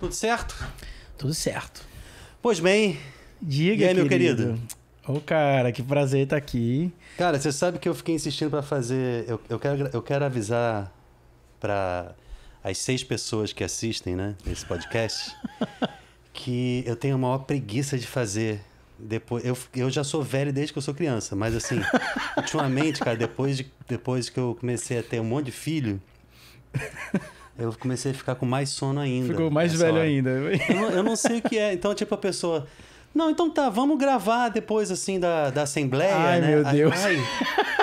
Tudo certo? Tudo certo. Pois bem. Diga, e aí, meu querido. Ô, oh, cara, que prazer estar aqui. Cara, você sabe que eu fiquei insistindo para fazer. Eu, eu, quero, eu quero avisar para as seis pessoas que assistem, né, esse podcast, que eu tenho a maior preguiça de fazer depois eu, eu já sou velho desde que eu sou criança, mas assim, ultimamente, cara, depois, de, depois que eu comecei a ter um monte de filho, eu comecei a ficar com mais sono ainda. Ficou mais velho hora. ainda. Eu, eu, não sei o que é. Então, tipo, a pessoa. Não, então tá, vamos gravar depois, assim, da, da Assembleia, Ai, né? meu Deus.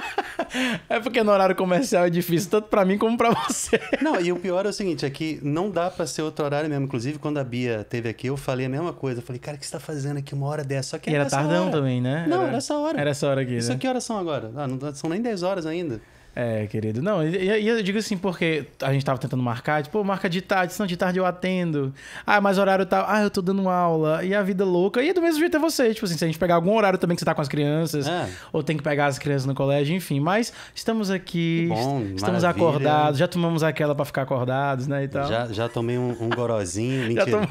É porque no horário comercial é difícil, tanto para mim como para você. Não, e o pior é o seguinte, é que não dá para ser outro horário mesmo. Inclusive, quando a Bia teve aqui, eu falei a mesma coisa. Eu falei, cara, o que você tá fazendo aqui uma hora dessa? Só que era, era tardão hora. também, né? Não, era... era, essa hora. Era essa hora aqui, Isso né? que horas são agora? Ah, não, são nem 10 horas ainda. É, querido. Não, e, e, eu digo assim, porque a gente tava tentando marcar, tipo, marca de tarde, senão de tarde eu atendo. Ah, mas horário tal. Tá... Ah, eu tô dando aula. E a vida louca. E é do mesmo jeito é você. Tipo assim, se a gente pegar algum horário também que você tá com as crianças, é. ou tem que pegar as crianças no colégio, enfim. Mas estamos aqui, bom, estamos maravilha. acordados, já tomamos aquela para ficar acordados, né, e tal. Já, já tomei um, um gorozinho, mentira. já tomou...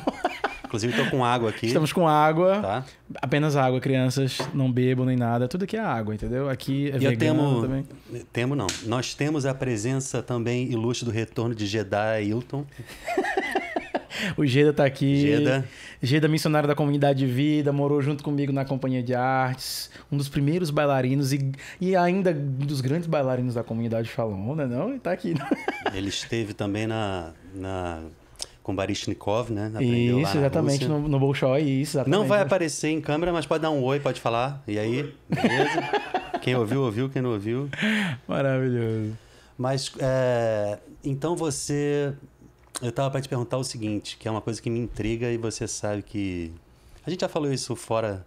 Inclusive, estou com água aqui. Estamos com água. Tá. Apenas água, crianças. Não bebo nem nada. Tudo aqui é água, entendeu? Aqui é e eu temo, também. Temo não. Nós temos a presença também ilustre do retorno de Jedi Hilton. O Geda tá aqui. Geda. Geda, missionário da comunidade de vida, morou junto comigo na Companhia de Artes, um dos primeiros bailarinos e, e ainda um dos grandes bailarinos da comunidade Shalom, né? Não, e tá aqui. Né? Ele esteve também na, na com Barishnikov, né? Aprendeu isso, exatamente, no, no Bolshoi, isso, exatamente. Não vai aparecer em câmera, mas pode dar um oi, pode falar. E aí, beleza? quem ouviu, ouviu, quem não ouviu. Maravilhoso. Mas, é, então você... Eu estava para te perguntar o seguinte, que é uma coisa que me intriga e você sabe que... A gente já falou isso fora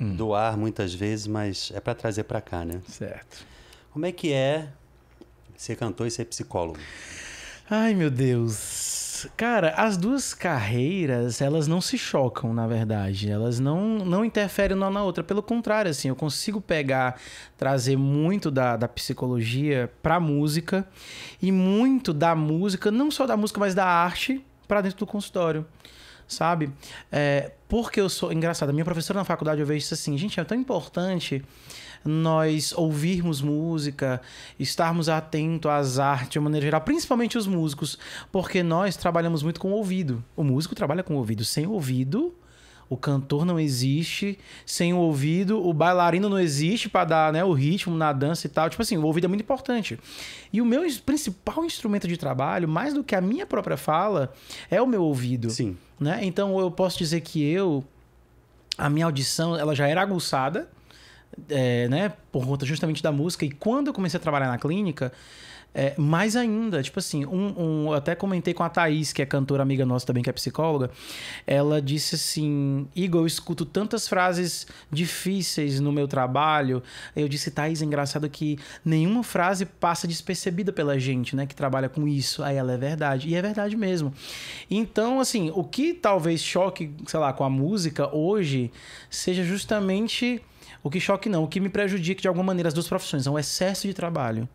hum. do ar muitas vezes, mas é para trazer para cá, né? Certo. Como é que é ser cantor e ser psicólogo? Ai, meu Deus cara, as duas carreiras, elas não se chocam, na verdade. Elas não, não interferem uma na outra. Pelo contrário, assim, eu consigo pegar, trazer muito da, da psicologia pra música e muito da música, não só da música, mas da arte, para dentro do consultório sabe? É, porque eu sou. Engraçado, a minha professora na faculdade eu vejo isso assim, gente, é tão importante nós ouvirmos música, estarmos atentos às artes de uma maneira geral, principalmente os músicos, porque nós trabalhamos muito com o ouvido. O músico trabalha com o ouvido. Sem ouvido, o cantor não existe sem o ouvido, o bailarino não existe para dar né, o ritmo na dança e tal. Tipo assim, o ouvido é muito importante. E o meu principal instrumento de trabalho, mais do que a minha própria fala, é o meu ouvido. Sim. Né? Então eu posso dizer que eu, a minha audição, ela já era aguçada é, né, por conta justamente da música. E quando eu comecei a trabalhar na clínica, é, mais ainda, tipo assim, um, um, até comentei com a Thaís, que é cantora amiga nossa também, que é psicóloga. Ela disse assim: Igor, eu escuto tantas frases difíceis no meu trabalho. Eu disse, Thaís, é engraçado que nenhuma frase passa despercebida pela gente, né, que trabalha com isso. Aí ela é verdade. E é verdade mesmo. Então, assim, o que talvez choque, sei lá, com a música hoje, seja justamente o que choque não. O que me prejudica de alguma maneira as duas profissões é o excesso de trabalho.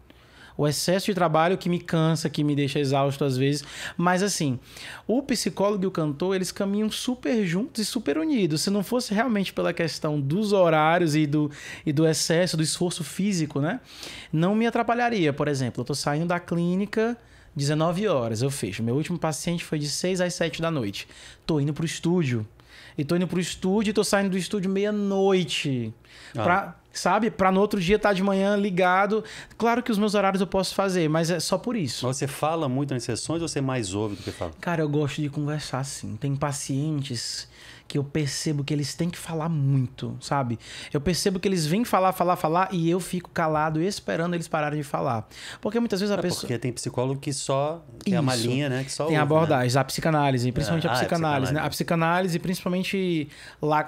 O excesso de trabalho que me cansa, que me deixa exausto às vezes. Mas assim, o psicólogo e o cantor, eles caminham super juntos e super unidos. Se não fosse realmente pela questão dos horários e do, e do excesso, do esforço físico, né? Não me atrapalharia. Por exemplo, eu tô saindo da clínica 19 horas, eu fecho. Meu último paciente foi de 6 às 7 da noite. Tô indo pro estúdio e tô indo pro estúdio e tô saindo do estúdio meia-noite. Ah. Pra, sabe? Pra no outro dia estar tá de manhã ligado. Claro que os meus horários eu posso fazer, mas é só por isso. Mas você fala muito nas sessões ou você mais ouve do que fala? Cara, eu gosto de conversar, sim. Tem pacientes que eu percebo que eles têm que falar muito, sabe? Eu percebo que eles vêm falar, falar, falar e eu fico calado esperando eles pararem de falar. Porque muitas vezes a é pessoa. Porque tem psicólogo que só. Tem Isso. uma linha, né? Que só tem ouve, abordagens, né? a psicanálise, principalmente ah, a, psicanálise, é a psicanálise, né? A psicanálise, principalmente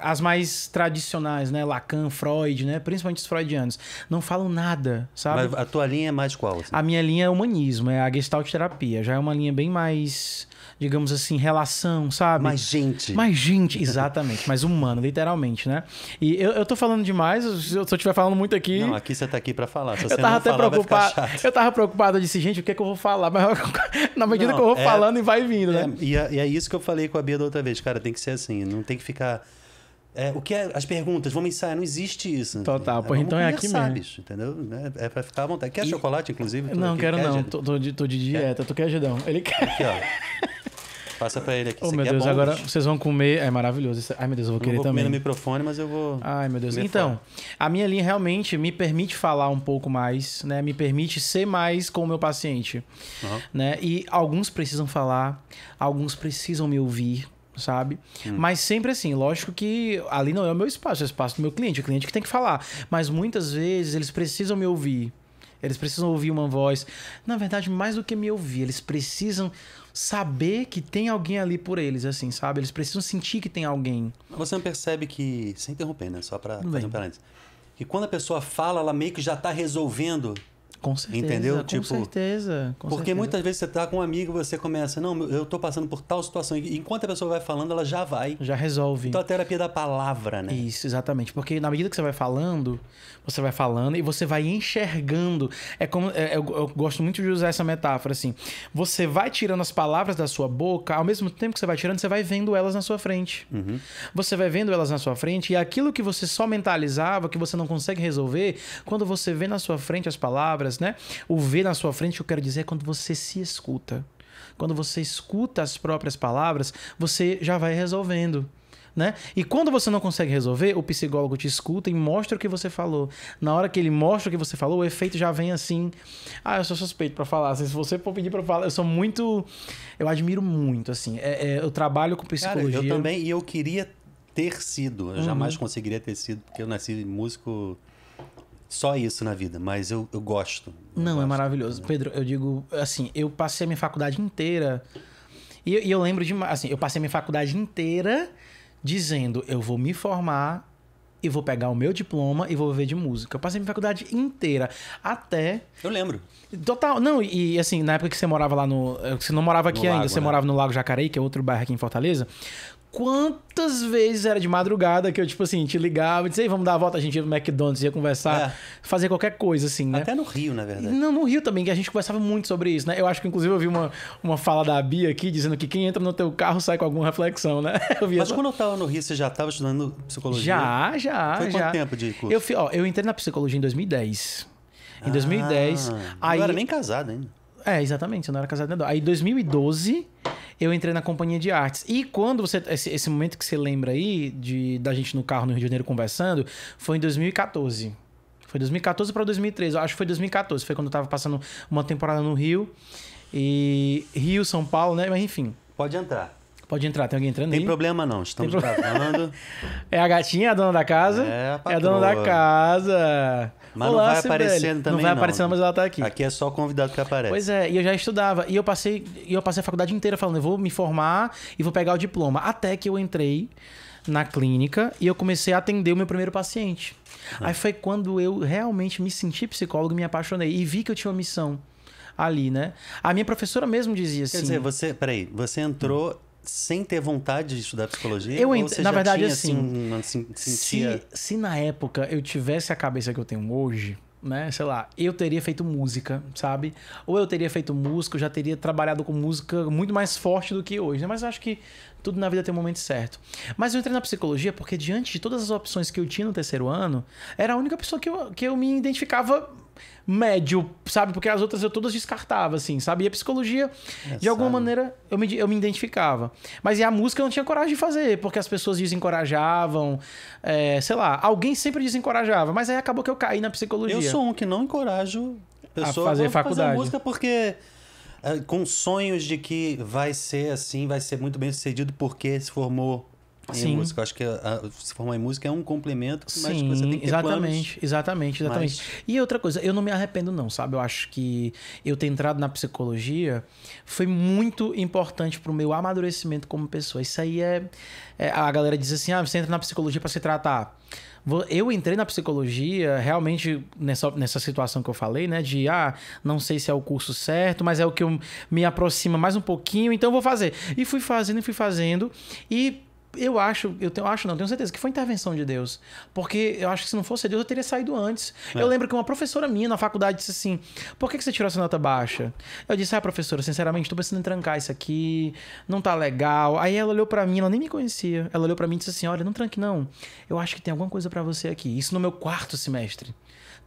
as mais tradicionais, né? Lacan, Freud, né? Principalmente os freudianos. Não falam nada, sabe? Mas a tua linha é mais qual? Assim? A minha linha é humanismo, é a gestalt terapia. Já é uma linha bem mais digamos assim, relação, sabe? Mais gente. Mais gente, exatamente. mais humano, literalmente, né? E eu, eu tô falando demais, se eu estiver falando muito aqui. Não, aqui você tá aqui para falar. Se eu tava até falar, preocupado. Eu tava preocupado, eu disse, gente, o que é que eu vou falar? Mas na medida não, que eu vou é, falando e vai vindo, né? é, né? E é, e é isso que eu falei com a Bia da outra vez, cara, tem que ser assim, não tem que ficar. É, o que é, as perguntas, vamos ensaiar, não existe isso. Total, é, então é aqui mesmo. Bicho, entendeu? É, é pra ficar à vontade. Quer e... chocolate, inclusive? Não, aqui. quero quer não, tô, tô, de, tô de dieta, quer? tô Ele quer. Aqui, ó. Passa pra ele aqui. Oh, meu aqui é Deus, é bom, agora gente. vocês vão comer. É maravilhoso. Isso... Ai, meu Deus, eu vou eu vou também. Comer no microfone, mas eu vou. Ai, meu Deus. Então, fora. a minha linha realmente me permite falar um pouco mais, né? Me permite ser mais com o meu paciente. Uhum. Né? E alguns precisam falar, alguns precisam me ouvir sabe? Hum. Mas sempre assim, lógico que ali não é o meu espaço, é o espaço do meu cliente, o cliente que tem que falar. Mas muitas vezes eles precisam me ouvir. Eles precisam ouvir uma voz. Na verdade, mais do que me ouvir, eles precisam saber que tem alguém ali por eles, assim, sabe? Eles precisam sentir que tem alguém. Você não percebe que, sem interromper, né? Só para fazer um parênteses. Que quando a pessoa fala, ela meio que já tá resolvendo com certeza. Entendeu? Com tipo, certeza. Com porque certeza. muitas vezes você tá com um amigo você começa, não, eu tô passando por tal situação. E enquanto a pessoa vai falando, ela já vai. Já resolve. Então a terapia da palavra, né? Isso, exatamente. Porque na medida que você vai falando, você vai falando e você vai enxergando. É como. É, eu, eu, gosto muito de usar essa metáfora, assim. Você vai tirando as palavras da sua boca, ao mesmo tempo que você vai tirando, você vai vendo elas na sua frente. Uhum. Você vai vendo elas na sua frente e aquilo que você só mentalizava, que você não consegue resolver, quando você vê na sua frente as palavras palavras, né? O ver na sua frente, eu quero dizer, é quando você se escuta. Quando você escuta as próprias palavras, você já vai resolvendo. Né? E quando você não consegue resolver, o psicólogo te escuta e mostra o que você falou. Na hora que ele mostra o que você falou, o efeito já vem assim. Ah, eu sou suspeito para falar. se você for pedir para falar, eu sou muito, eu admiro muito assim. É, é, eu trabalho com psicologia. Cara, eu também e eu queria ter sido. Eu uhum. jamais conseguiria ter sido porque eu nasci músico só isso na vida, mas eu, eu gosto. Eu Não, é gosto. é maravilhoso. Pedro, eu digo assim, eu passei a minha faculdade inteira. E, eu, e eu lembro de. Assim, eu passei a minha faculdade inteira dizendo: eu vou me formar e vou pegar o meu diploma e vou viver de música. Eu passei minha faculdade inteira. Até. Eu lembro. Total. Não, e assim, na época que você morava lá no. Eh, você não morava aqui no ainda, lago, você né? morava no Lago Jacareí, que é outro bairro aqui em Fortaleza quantas vezes era de madrugada que eu, tipo assim, te ligava, e dizia, vamos dar a volta, a gente ia no McDonald's, ia conversar, é. fazer qualquer coisa, assim, né? Até no Rio, na verdade. Não, no Rio também, que a gente conversava muito sobre isso, né? Eu acho que, inclusive, eu vi uma, uma fala da Bia aqui dizendo que quem entra no teu carro sai com alguma reflexão, né? Mas essa... quando eu tava no Rio, você já tava estudando psicologia? Já, já. Foi já. quanto tempo de curso? Eu, fi, ó, eu entrei na psicologia em 2010. Em 2010. Ah, aí, era nem casado ainda. É, exatamente, eu não era casado nem Aí em 2012 eu entrei na companhia de artes. E quando você. Esse, esse, momento que você lembra aí, de, da gente no carro no Rio de Janeiro conversando, foi em 2014. Foi 2014 para 2013, eu acho que foi 2014, foi quando eu tava passando uma temporada no Rio. E Rio, São Paulo, né? Mas enfim. Pode entrar. Pode entrar, tem alguém entrando tem aí? Tem problema não, estamos pro... gravando. é a gatinha, a dona da casa? É, a É a dona da casa. Mas Olá, não vai aparecendo também. Não vai aparecendo, mas ela tá aqui. Aqui é só o convidado que aparece. Pois é, e eu já estudava. E eu passei, e eu passei a faculdade inteira falando, eu vou me formar e vou pegar o diploma. Até que eu entrei na clínica e eu comecei a atender o meu primeiro paciente. Ah. Aí foi quando eu realmente me senti psicólogo, me apaixonei e vi que eu tinha uma missão ali, né? A minha professora mesmo dizia Quer assim. Quer dizer, você, peraí, você entrou sem ter vontade de estudar psicologia? Eu ent... Na verdade, tinha, assim, assim sentia... se, se na época eu tivesse a cabeça que eu tenho hoje, né? Sei lá, eu teria feito música, sabe? Ou eu teria feito música, eu já teria trabalhado com música muito mais forte do que hoje, né? Mas eu acho que tudo na vida tem um momento certo. Mas eu entrei na psicologia porque, diante de todas as opções que eu tinha no terceiro ano, era a única pessoa que eu, que eu me identificava médio, sabe? Porque as outras eu todas descartava, assim, sabe? E a psicologia, é, de alguma sabe. maneira, eu me, eu me identificava. Mas e a música eu não tinha coragem de fazer, porque as pessoas desencorajavam, é, sei lá, alguém sempre desencorajava, mas aí acabou que eu caí na psicologia. Eu sou um que não encorajo pessoas a fazer faculdade. Fazer música porque é, com sonhos de que vai ser assim, vai ser muito bem sucedido porque se formou Sim. Em música. Eu acho que a, ah, ah, se formar em música é um complemento, mas Sim, você tem que ter exatamente, exatamente, exatamente. Mas... E outra coisa, eu não me arrependo não, sabe? Eu acho que eu ter entrado na psicologia foi muito importante pro meu amadurecimento como pessoa. Isso aí é, é a galera diz assim: "Ah, você entra na psicologia para se tratar". Eu entrei na psicologia realmente nessa, nessa situação que eu falei, né? De, ah, não sei se é o curso certo, mas é o que eu, me aproxima mais um pouquinho, então vou fazer. E fui fazendo e fui fazendo. E eu acho, eu tenho, acho não, tenho certeza que foi intervenção de Deus. Porque eu acho que se não fosse Deus, eu teria saído antes. É. Eu lembro que uma professora minha na faculdade disse assim: por que, que você tirou essa nota baixa? Eu disse, ah, professora, sinceramente, tô pensando em trancar isso aqui, não tá legal. Aí ela olhou para mim, ela nem me conhecia. Ela olhou para mim e disse assim: olha, não tranque, não. Eu acho que tem alguma coisa para você aqui. Isso no meu quarto semestre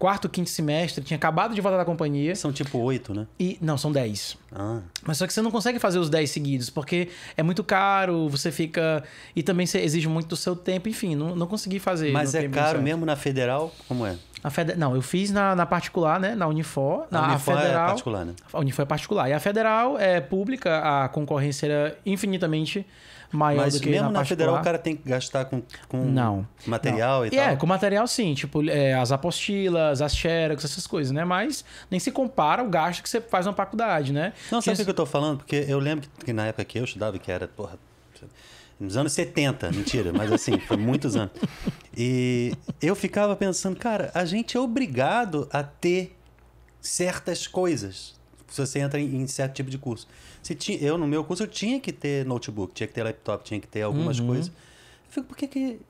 quarto, quinto semestre, tinha acabado de voltar da companhia. São tipo oito, né? E não, são dez. Ah. Mas só que você não consegue fazer os dez seguidos, porque é muito caro, você fica. E também você exige muito do seu tempo, enfim, não, não consegui fazer. Mas é caro mesmo na federal? Como é? A feder... Não, eu fiz na, na particular, né? Na Unifor. Na, a Unifor a é federal... é particular, né? A Unifor é particular. E a federal é pública, a concorrência era infinitamente maior Mas do que mesmo na, na federal o cara tem que gastar com, com não, material não. e tal. É, com material sim, tipo é, as apostilas, as xerox, essas coisas, né? Mas nem se compara o gasto que você faz na faculdade, né? Não, sabe o que, que eu tô falando? Porque eu lembro que na época que eu estudava, que era, porra, nos anos 70, mentira, mas assim, foi muitos anos. E eu ficava pensando, cara, a gente é obrigado a ter certas coisas, se você entra em, em certo tipo de curso. Se ti, eu, no meu curso, eu tinha que ter notebook, tinha que ter laptop, tinha que ter algumas uhum. coisas. Eu fico, por que que...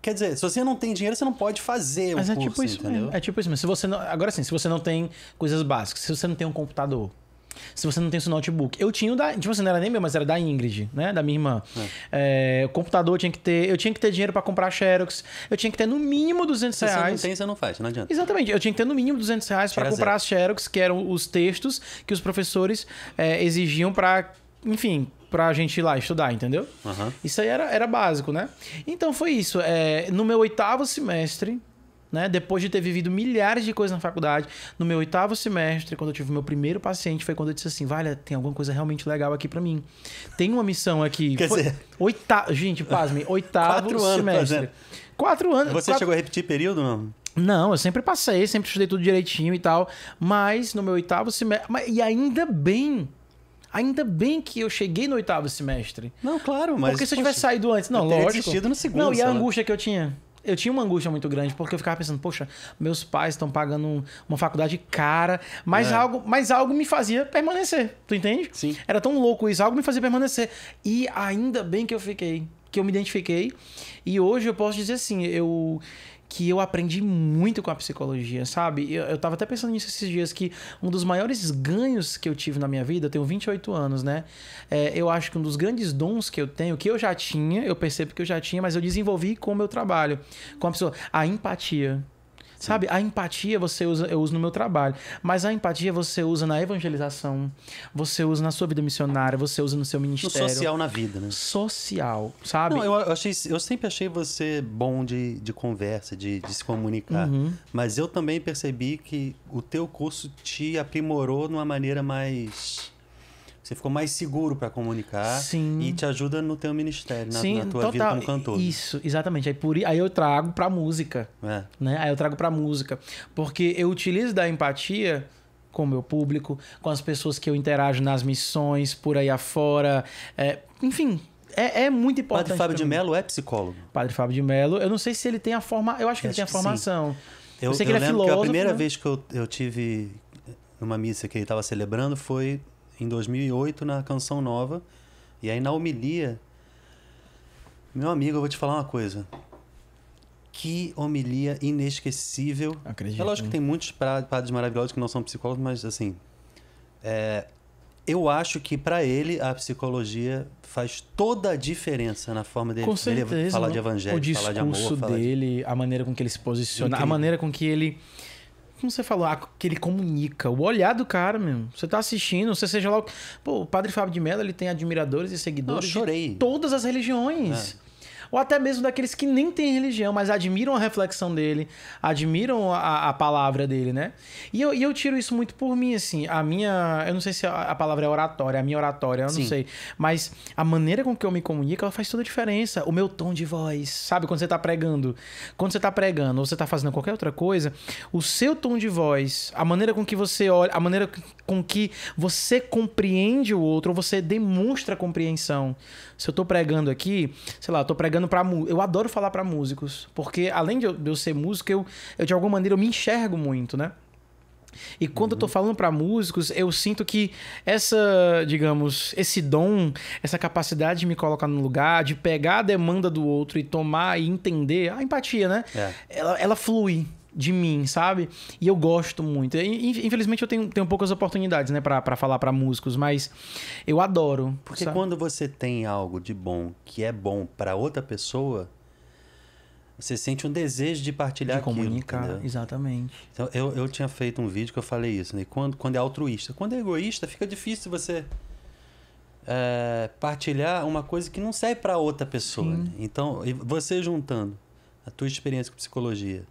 Quer dizer, se você não tem dinheiro, você não pode fazer o o é curso, tipo isso, entendeu? É, é tipo isso, mas se você não... Agora sim, se você não tem coisas básicas, se você não tem um computador se você não tem seu notebook. Eu tinha o da. Tipo assim, não era nem meu, mas era da Ingrid, né? Da minha irmã. É. É, o computador tinha que ter. Eu tinha que ter dinheiro para comprar Xerox. Eu tinha que ter no mínimo 200 reais. Se você não tem, você não faz, não adianta. Exatamente. Eu tinha que ter no mínimo 200 reais para comprar as Xerox, que eram os textos que os professores é, exigiam para. Enfim, pra gente ir lá estudar, entendeu? Uhum. Isso aí era, era básico, né? Então foi isso. É, no meu oitavo semestre, né? Depois de ter vivido milhares de coisas na faculdade, no meu oitavo semestre, quando eu tive o meu primeiro paciente, foi quando eu disse assim: Vale, tem alguma coisa realmente legal aqui para mim. Tem uma missão aqui. Quer foi... dizer, oitavo. Gente, pasme, oitavo quatro semestre. Anos quatro anos. Você quatro... chegou a repetir período, não? Não, eu sempre passei, sempre estudei tudo direitinho e tal. Mas no meu oitavo semestre. E ainda bem Ainda bem que eu cheguei no oitavo semestre. Não, claro, mas. Porque se eu tivesse poxa, saído antes. Não, eu lógico. no segundo. Não, e a angústia que eu tinha? eu tinha uma angústia muito grande, porque eu ficava pensando, poxa, meus pais estão pagando uma faculdade cara, mas, é. algo, mas algo me fazia permanecer, tu entende? Sim. Era tão louco isso, algo me fazia permanecer. E ainda bem que eu fiquei, que eu me identifiquei. E hoje eu posso dizer assim, eu que eu aprendi muito com a psicologia, sabe? Eu, eu tava até pensando nisso esses dias, que um dos maiores ganhos que eu tive na minha vida, eu tenho 28 anos, né? É, eu acho que um dos grandes dons que eu tenho, que eu já tinha, eu percebo que eu já tinha, mas eu desenvolvi com o meu trabalho, com a pessoa, a empatia. Sabe? A empatia você usa, eu uso no meu trabalho, mas a empatia você usa na evangelização, você usa na sua vida missionária, você usa no seu ministério. No social na vida, né? Social, sabe? Não, eu, achei, eu sempre achei você bom de, de conversa, de, de se comunicar, uhum. mas eu também percebi que o teu curso te aprimorou de uma maneira mais você ficou mais seguro para comunicar Sim. e te ajuda no teu ministério, na, Sim, na tua total. vida como cantor. Né? Isso, exatamente. Aí, por, aí eu trago para música, é. né? Aí eu trago para música, porque eu utilizo da empatia com o meu público, com as pessoas que eu interajo nas missões, por aí afora, é, enfim, é, é, muito importante. Padre Fábio de Mello é psicólogo. Padre Fábio de Mello, eu não sei se ele tem a forma. Eu acho que eu ele tem a formação. Eu, eu, sei que eu ele é filósofo. Que a primeira né? vez que eu, eu tive numa missa que ele estava celebrando foi em 2008 na Canção Nova. E aí na homilia, meu amigo, eu vou te falar uma coisa. Que homilia inesquecível. Acredito. É lógico que tem muitos padres maravilhosos que não são psicólogos, mas assim. É, eu acho que para ele a psicologia faz toda a diferença na forma dele, com certeza, dele falar não? Né? de evangelho, o discurso falar de amor, falar dele, de... a maneira com que ele se posiciona, Incrível. a maneira com que ele como você falou, ah, que ele comunica. O olhar do cara, mesmo. Você tá assistindo, você seja lá o. Pô, o padre Fábio de Mello, ele tem admiradores e seguidores. Não, eu chorei. De todas as religiões. É ou até mesmo daqueles que nem têm religião, mas admiram a reflexão dele, admiram a, a palavra dele, né? E eu, e eu tiro isso muito por mim, assim. A minha. Eu não sei se a palavra é oratória, a minha oratória, eu não Sim. sei. Mas a maneira com que eu me comunico, ela faz toda a diferença. O meu tom de voz, sabe? Quando você tá pregando. Quando você tá pregando ou você tá fazendo qualquer outra coisa, o seu tom de voz, a maneira com que você olha, a maneira com que você compreende o outro, ou você demonstra compreensão. Se eu tô pregando aqui, sei lá, eu tô pregando pegando para Eu adoro falar para músicos, porque além de eu, de eu ser músico, eu, eu de alguma maneira eu me enxergo muito, né? E quando uhum. eu tô uhum. falando para músicos, eu sinto que essa, digamos, esse dom, essa capacidade de me colocar no lugar, de pegar a demanda do outro e tomar e entender, a empatia, né? É. Ela, ela flui de mim, sabe? E eu gosto muito. Infelizmente eu tenho, tenho poucas oportunidades, né, para falar para músicos, mas eu adoro. Porque sabe? quando você tem algo de bom que é bom para outra pessoa, você sente um desejo de partilhar de comunicar, exatamente. Então, eu, eu tinha feito um vídeo que eu falei isso, né? Quando, quando é altruísta. Quando é egoísta, fica difícil você é, partilhar uma coisa que não serve para outra pessoa. Né? Então, você juntando a tua experiência com psicologia,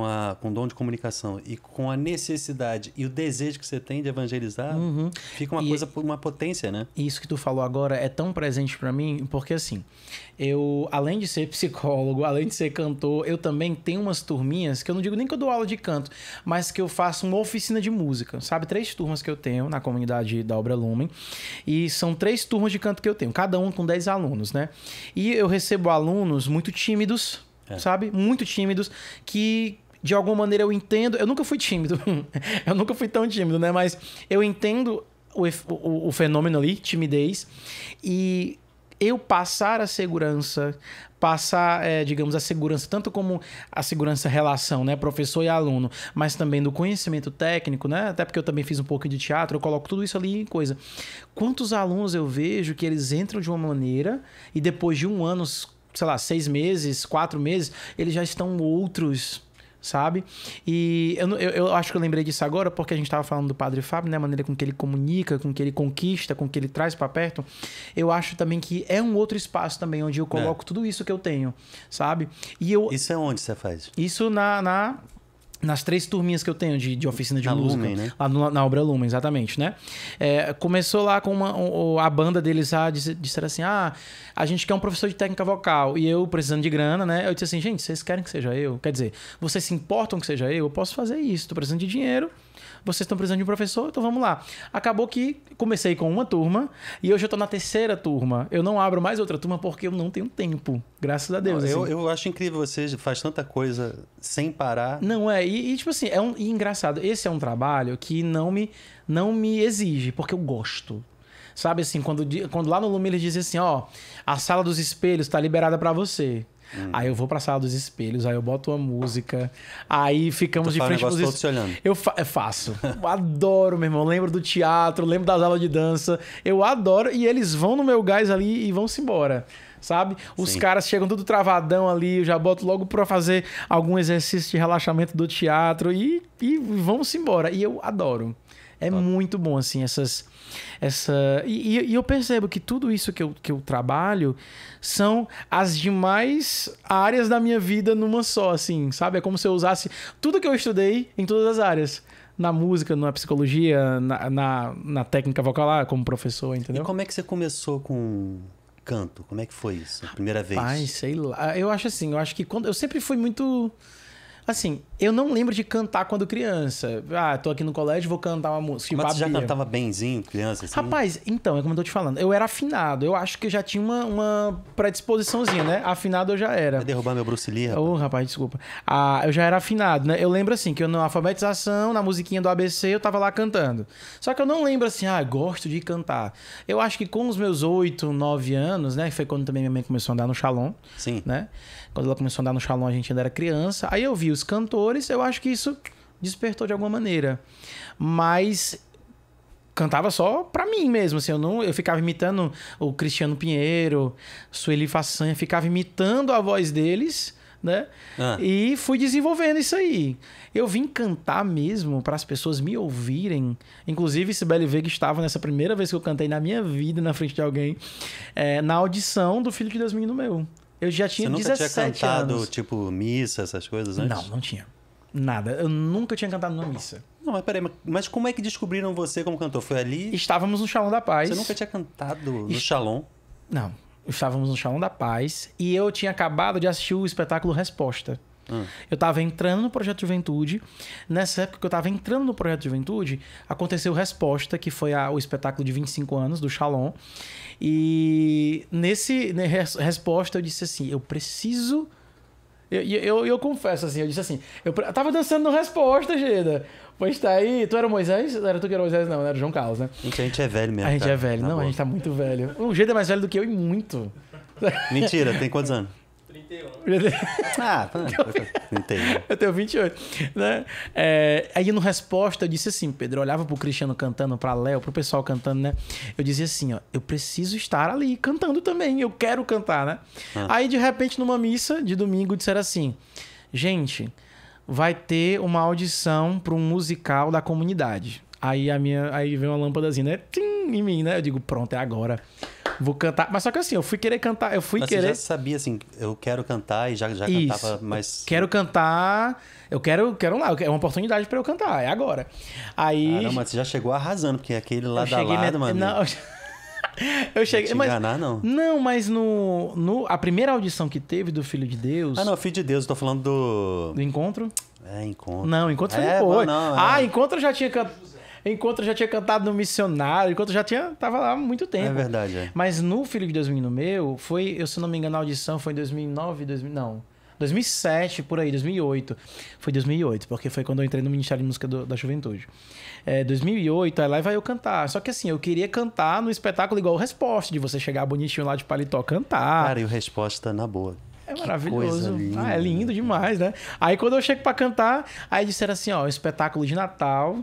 com, a, com o dom de comunicação e com a necessidade e o desejo que você tem de evangelizar, uhum. fica uma e coisa, uma potência, né? Isso que tu falou agora é tão presente para mim, porque assim, eu, além de ser psicólogo, além de ser cantor, eu também tenho umas turminhas que eu não digo nem que eu dou aula de canto, mas que eu faço uma oficina de música, sabe? Três turmas que eu tenho na comunidade da Obra Lumen e são três turmas de canto que eu tenho, cada um com dez alunos, né? E eu recebo alunos muito tímidos, é. sabe? Muito tímidos, que de alguma maneira eu entendo. Eu nunca fui tímido. eu nunca fui tão tímido, né? Mas eu entendo o, o, o fenômeno ali, timidez. E eu passar a segurança, passar, é, digamos, a segurança, tanto como a segurança relação, né, professor e aluno, mas também do conhecimento técnico, né, até porque eu também fiz um pouco de teatro, eu coloco tudo isso ali em coisa. Quantos alunos eu vejo que eles entram de uma maneira e depois de um ano, sei lá, seis meses, quatro meses, eles já estão outros sabe? E eu, eu, eu, acho que eu lembrei disso agora porque a gente estava falando do Padre Fábio, né? A maneira com que ele comunica, com que ele conquista, com que ele traz para perto. Eu acho também que é um outro espaço também onde eu coloco é. tudo isso que eu tenho, sabe? E eu Isso é onde você faz? Isso na, na nas três turminhas que eu tenho de, de oficina de na música. Lumen, né? Lá no, na obra Lumen, exatamente, né? É, começou lá com uma, um, a banda deles lá, ah, disse, disseram assim: ah, a gente quer um professor de técnica vocal. E eu, precisando de grana, né? Eu disse assim: gente, vocês querem que seja eu? Quer dizer, vocês se importam que seja eu? Eu posso fazer isso, tô precisando de dinheiro vocês estão precisando de um professor, então vamos lá. Acabou que comecei com uma turma e hoje eu estou na terceira turma. Eu não abro mais outra turma porque eu não tenho tempo, graças a Deus. Não, assim. eu, eu acho incrível, você faz tanta coisa sem parar. Não é, e, e tipo assim, é um, engraçado, esse é um trabalho que não me, não me exige, porque eu gosto. Sabe assim, quando, quando lá no Lume eles dizem assim, ó, a sala dos espelhos está liberada para você. Hum. Aí eu vou pra sala dos espelhos, aí eu boto uma música, aí ficamos de frente pros espelhos. olhando. Eu fa é faço. Eu adoro, meu irmão. Lembro do teatro, lembro das aulas de dança. Eu adoro. E eles vão no meu gás ali e vão-se embora sabe? Os Sim. caras chegam tudo travadão ali, eu já boto logo para fazer algum exercício de relaxamento do teatro e, e vamos embora. E eu adoro. É Top. muito bom, assim, essas. Essa... E, e, e, eu percebo que tudo isso que eu, que eu trabalho são as demais áreas da minha vida numa só, assim, sabe? É como se eu usasse tudo que eu estudei em todas as áreas. Na música, na psicologia, na, na, na técnica vocal, como professor, entendeu? E como é que você começou com, canto? Como é que foi isso? A primeira vez? Ai, sei lá. Eu acho assim, eu acho que quando eu sempre fui muito Assim, eu não lembro de cantar quando criança. Ah, tô aqui no colégio, vou cantar uma música. Mas você já cantava benzinho, criança? Assim? Rapaz, então, é como eu tô te falando. Eu era afinado. Eu acho que eu já tinha uma, uma predisposiçãozinha, né? Afinado eu já era. Vai tá derrubar meu Bruce Lee, rapaz. Ô, oh, rapaz, desculpa. Ah, eu já era afinado, né? Eu lembro, assim, que eu na alfabetização, na musiquinha do ABC, eu tava lá cantando. Só que eu não lembro, assim, ah, gosto de cantar. Eu acho que com os meus oito, nove anos, né? Foi quando também minha mãe começou a andar no xalão. Sim. Né? Quando ela começou a andar no Shalom, a gente ainda era criança. Aí eu vi os cantores, eu acho que isso despertou de alguma maneira. Mas cantava só pra mim mesmo, assim, eu não, eu ficava imitando o Cristiano Pinheiro, Sueli Façanha, ficava imitando a voz deles, né? Ah. E fui desenvolvendo isso aí. Eu vim cantar mesmo para as pessoas me ouvirem. Inclusive, Sibeli Veiga estava nessa primeira vez que eu cantei na minha vida na frente de alguém, é, na audição do Filho de Deus Menino Meu. Eu já tinha anos. Você nunca tinha cantado, anos. tipo, missa, essas coisas antes? Não, não tinha. Nada. Eu nunca tinha cantado numa missa. Não, mas peraí, mas como é que descobriram você como cantor? Foi ali? Estávamos no Shalom da Paz. Você nunca tinha cantado no Est... Shalom? Não. Estávamos no Shalom da Paz e eu tinha acabado de assistir o espetáculo Resposta. Hum. Eu estava entrando no Projeto Juventude. Nessa época que eu estava entrando no Projeto Juventude, aconteceu Resposta, que foi a, o espetáculo de 25 anos do Shalom. E nesse né, res, resposta eu disse assim: eu preciso. Eu, eu, eu, confesso assim, eu disse assim, eu tava dançando no resposta, Geda. Pois tá aí, tu era Moisés? Não era tu que era Moisés, não, né, era João Carlos, né? Gente, a gente é velho mesmo. A gente é velho, tá não, a gente tá muito velho. O Geda é mais velho do que eu e muito. Mentira, tem quantos anos? 31. ah, entendi. Né? Eu tenho 28. Né? É, aí, no resposta, eu disse assim, Pedro, eu olhava pro Cristiano cantando, pra Léo, pro pessoal cantando, né? Eu dizia assim, ó, eu preciso estar ali cantando também, eu quero cantar, né? Ah. Aí, de repente, numa missa de domingo, disseram assim, gente, vai ter uma audição para um musical da comunidade. Aí a minha, aí vem uma lâmpadazinha, né? Tim, em mim, né? Eu digo, pronto, é agora. Vou cantar. Mas só que assim, eu fui querer cantar. Eu fui mas querer. Você já sabia, assim, eu quero cantar e já, já Isso. cantava mais. Quero cantar. Eu quero, quero lá, é uma oportunidade para eu cantar, é agora. Aí. Caramba, você já chegou arrasando, porque aquele lá da lado, mano. Não, eu cheguei. Não mas, enganar, não. Não, mas no, no. A primeira audição que teve do Filho de Deus. Ah, não, Filho de Deus, eu tô falando do. Do encontro? É, encontro. Não, encontro foi é, depois. Não, é. Ah, encontro eu já tinha cantado enquanto eu já tinha cantado no Missionário, enquanto eu já tinha, tava lá há muito é tempo. É verdade, é. Mas no Filho de Deus Menino Meu, foi, eu, se não me engano, a audição foi em 2009, 2000, não, 2007, por aí, 2008. Foi 2008, porque foi quando eu entrei no Ministério de Música do, da Juventude. É, 2008, aí lá vai eu cantar. Só que assim, eu queria cantar no espetáculo igual o Resposta, de você chegar bonitinho lá de paletó cantar. Cara, e o Resposta na boa. É maravilhoso. Ah, é lindo demais, né? Aí quando eu chego para cantar, aí disseram assim, ó, espetáculo de Natal,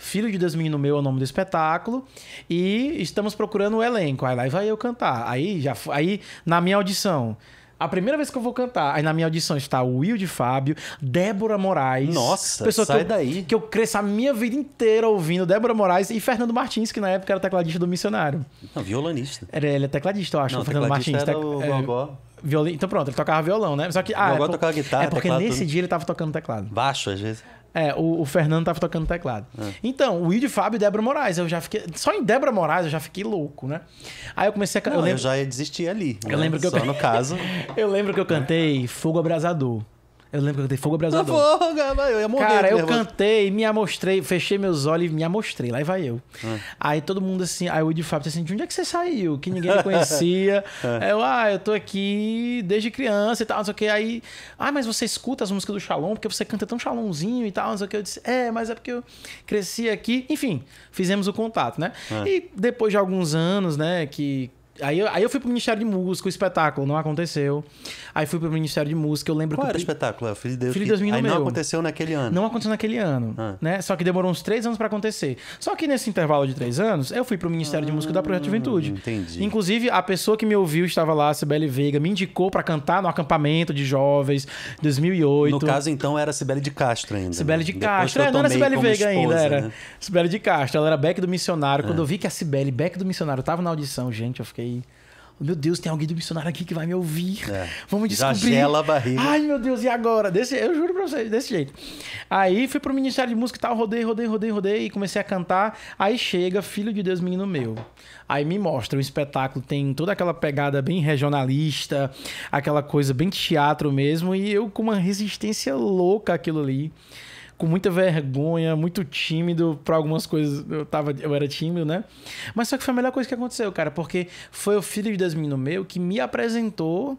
Filho de Deus Menino Meu é o nome do espetáculo. E estamos procurando o elenco. Aí lá vai eu cantar. Aí, já, aí na minha audição. A primeira vez que eu vou cantar, aí na minha audição está o Will de Fábio, Débora Moraes. Nossa, pessoa sai que eu, daí. Que eu cresço a minha vida inteira ouvindo Débora Moraes e Fernando Martins, que na época era tecladista do Missionário. Não, violinista. Era, ele é tecladista, eu acho, Não, o Fernando Martins. Era tec... o é, Gogó. É, violin... Então pronto, ele tocava violão, né? Só que. Ah, é por... tocava é guitarra. É porque nesse tudo. dia ele estava tocando teclado. Baixo, às vezes. É, o, o, Fernando tava tocando teclado. É. Então, o Will de Fábio e Débora Moraes, eu já fiquei. Só em Débora Moraes eu já fiquei louco, né? Aí eu comecei a cantar. Eu, lembro... eu já desistir ali. Eu né? lembro que eu no caso. eu lembro que eu cantei Fogo Abrasador. Eu lembro que eu dei fogo abrasador. Fogo, eu ia morrer. Cara, eu nervoso. cantei, me amostrei, fechei meus olhos e me amostrei. Lá e vai eu. É. Aí todo mundo assim, aí o de Fábio assim, de onde é que você saiu? Que ninguém me conhecia. é. Eu, ah, eu tô aqui desde criança e tal, não sei o que. Aí, ah, mas você escuta as músicas do Shalom, porque você canta tão Shalomzinho e tal, não sei o que. Eu disse, é, mas é porque eu cresci aqui. Enfim, fizemos o contato, né? É. E depois de alguns anos, né, que Aí eu, aí eu fui pro Ministério de Música, o espetáculo não aconteceu. Aí fui pro Ministério de Música, eu lembro Qual que. Qual era o espetáculo? Filho de Deus. Filho de Deus que... Aí meu. não aconteceu naquele ano. Não aconteceu naquele ano. Ah. né? Só que demorou uns três anos para acontecer. Só que nesse intervalo de três anos, eu fui pro Ministério ah, de Música da Projeto ah, Juventude. Entendi. Inclusive, a pessoa que me ouviu estava lá, a Cibele Veiga, me indicou para cantar no acampamento de jovens, 2008. No caso, então, era a Cibele de Castro ainda. Né? Cibele de né? Castro. É, não era Cibele Veiga esposa, ainda, era. Né? Cibele de Castro. Ela era Beck do Missionário. Quando é. eu vi que a Cibele, Beck do Missionário, tava na audição, gente, eu fiquei aí. Oh, meu Deus, tem alguém do missionário aqui que vai me ouvir. É. Vamos descobrir. Já a barriga. Ai, meu Deus, e agora? Desse, eu juro pra vocês, desse jeito. Aí fui pro Ministério de Música e tal, rodei, rodei, rodei, rodei e comecei a cantar. Aí chega Filho de Deus, Menino Meu. Aí me mostra, o espetáculo tem toda aquela pegada bem regionalista, aquela coisa bem teatro mesmo, e eu com uma resistência louca aquilo ali com muita vergonha, muito tímido para algumas coisas. Eu tava, eu era tímido, né? Mas só que foi a melhor coisa que aconteceu, cara, porque foi o filho de dois menino meu que me apresentou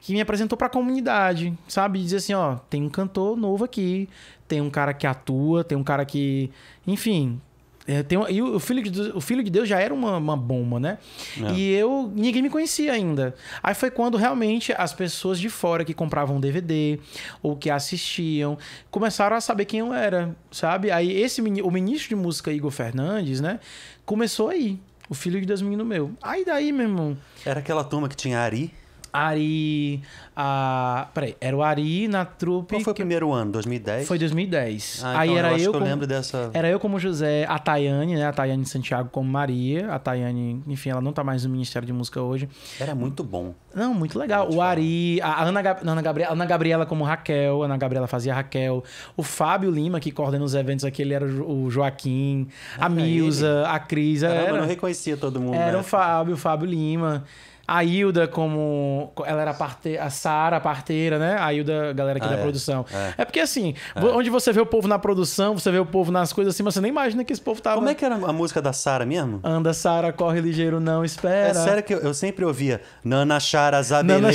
que me apresentou para a comunidade, sabe? Dizer assim, ó, tem um cantor novo aqui, tem um cara que atua, tem um cara que, enfim, é, tem, e o filho, de, o filho de Deus já era uma, uma bomba, né? É. E eu. ninguém me conhecia ainda. Aí foi quando realmente as pessoas de fora que compravam DVD ou que assistiam começaram a saber quem eu era, sabe? Aí esse o ministro de música Igor Fernandes, né? Começou aí. O filho de Deus menino meu. Aí daí, meu irmão. Era aquela turma que tinha Ari? Ari. A, peraí, era o Ari na trupe. Qual foi o primeiro ano? 2010? Foi 2010. Ah, Aí então era eu. eu como, eu lembro dessa. Era eu como José, a Tayane, né? A Tayane Santiago como Maria. A Tayane, enfim, ela não tá mais no Ministério de Música hoje. Era muito bom. Não, muito legal. O Ari, a Ana, Ana, Gabriela, Ana Gabriela como Raquel, a Ana Gabriela fazia Raquel. O Fábio Lima, que coordena os eventos aqui, ele era o Joaquim. Ah, a Milza, ele. a Cris. Caramba, era, eu não reconhecia todo mundo. Era né? o Fábio, o Fábio Lima. A Hilda, como. Ela era parte... a Sara, parteira, né? A Hilda, galera aqui ah, da é. produção. É. é. porque assim, é. onde você vê o povo na produção, você vê o povo nas coisas assim, mas você nem imagina que esse povo tava. Como é que era a música da Sara mesmo? Anda, Sara, corre ligeiro, não espera. É sério que eu, eu sempre ouvia Nana Chara Zabelê. Nana...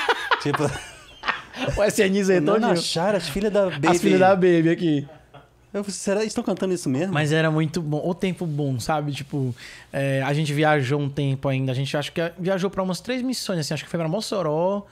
tipo. O SNZ é Nana Chara, as filhas da Baby. As filhas da Baby aqui. Eu falei, será que estão cantando isso mesmo? Mas era muito bom. O tempo bom, sabe? Tipo, é, a gente viajou um tempo ainda. A gente acho que viajou para umas três missões, assim. Acho que foi para Mossoró.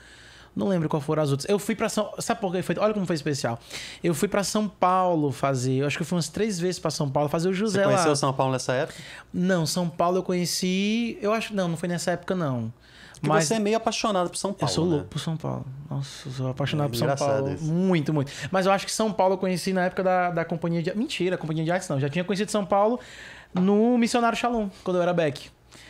Não lembro qual foram as outras. Eu fui para São... Sabe por que Foi... Olha como foi especial. Eu fui para São Paulo fazer... Eu acho que eu fui umas três vezes para São Paulo fazer o José Você conheceu lá. São Paulo nessa época? Não, São Paulo eu conheci... Eu acho... Não, não foi nessa época, não. Porque mas... você é meio apaixonado por São Paulo. Eu sou louco né? por São Paulo. Nossa, sou apaixonado é, por São Paulo. Isso. Muito, muito. Mas eu acho que São Paulo eu conheci na época da, da companhia de. Mentira, companhia de artes não. Já tinha conhecido São Paulo no Missionário Shalom, quando eu era back.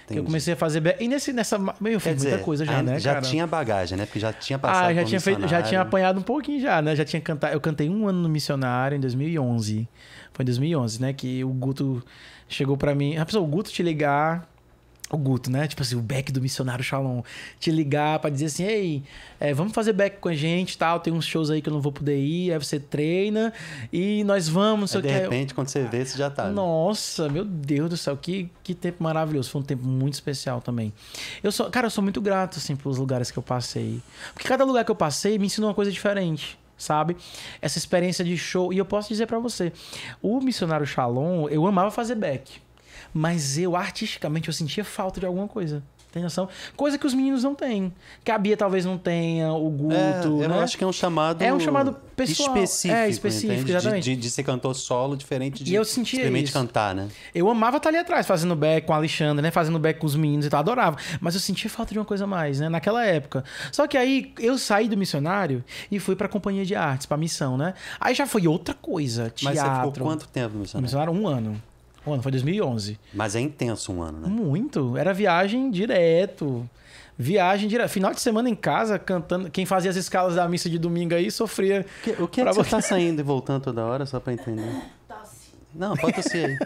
eu comecei a fazer back. E nesse, nessa. Meu, eu fiz muita coisa já, né? Já cara? tinha bagagem, né? Porque já tinha ah, passado. Ah, já, tinha, feito, já tinha apanhado um pouquinho já, né? Já tinha cantado. Eu cantei um ano no Missionário em 2011. Foi em 2011, né? Que o Guto chegou para mim. Rapaz, ah, o Guto te ligar o Guto, né? Tipo assim, o back do missionário Shalom. Te ligar para dizer assim, ei, é, vamos fazer back com a gente tal. Tem uns shows aí que eu não vou poder ir. Aí você treina e nós vamos. Aí, de quer... repente, quando você vê, você já tá. Nossa, né? meu Deus do céu, que, que tempo maravilhoso. Foi um tempo muito especial também. Eu sou, cara, eu sou muito grato, assim, pelos lugares que eu passei. Porque cada lugar que eu passei me ensinou uma coisa diferente sabe? Essa experiência de show. E eu posso dizer para você, o missionário Shalom, eu amava fazer back mas eu artisticamente eu sentia falta de alguma coisa. Tem noção? Coisa que os meninos não têm. Que a Bia talvez não tenha, o é, Guto. É, eu né? acho que é um chamado. É um chamado pessoal. Específico. É, específico, exatamente. De, de, de, ser cantor solo, diferente de e eu sentia simplesmente isso. cantar, né? Eu amava estar ali atrás, fazendo back com a Alexandre né? Fazendo back com os meninos e tal, adorava. Mas eu sentia falta de uma coisa mais, né? Naquela época. Só que aí eu saí do missionário e fui pra companhia de artes, pra missão, né? Aí já foi outra coisa. Teatro. Mas você ficou quanto tempo no missionário? No missionário, um ano ano Foi 2011. Mas é intenso um ano, né? Muito. Era viagem direto. Viagem direto. Final de semana em casa, cantando. Quem fazia as escalas da missa de domingo aí sofria. Que, o que é pra... que você tá saindo e voltando toda hora, só pra entender? Tosse. Não, pode tossir aí.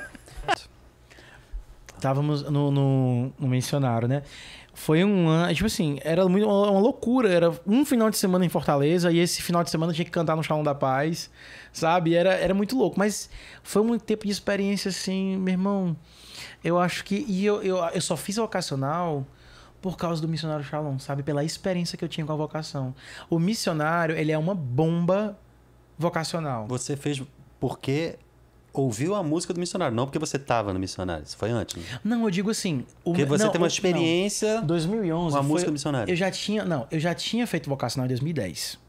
Estávamos no, no, no mencionário, né? Foi um ano. Tipo assim, era muito, uma loucura. Era um final de semana em Fortaleza e esse final de semana tinha que cantar no Chalão da Paz, sabe? Era, era muito louco. Mas foi um tempo de experiência assim, meu irmão. Eu acho que. E eu, eu, eu só fiz vocacional por causa do missionário Shalom, sabe? Pela experiência que eu tinha com a vocação. O missionário, ele é uma bomba vocacional. Você fez porque ouviu a música do missionário, não porque você estava no missionário, isso foi antes. Né? Não, eu digo assim, o, porque você não, tem uma experiência não, 2011 com a música do missionário. Eu já tinha, não, eu já tinha feito vocacional em 2010.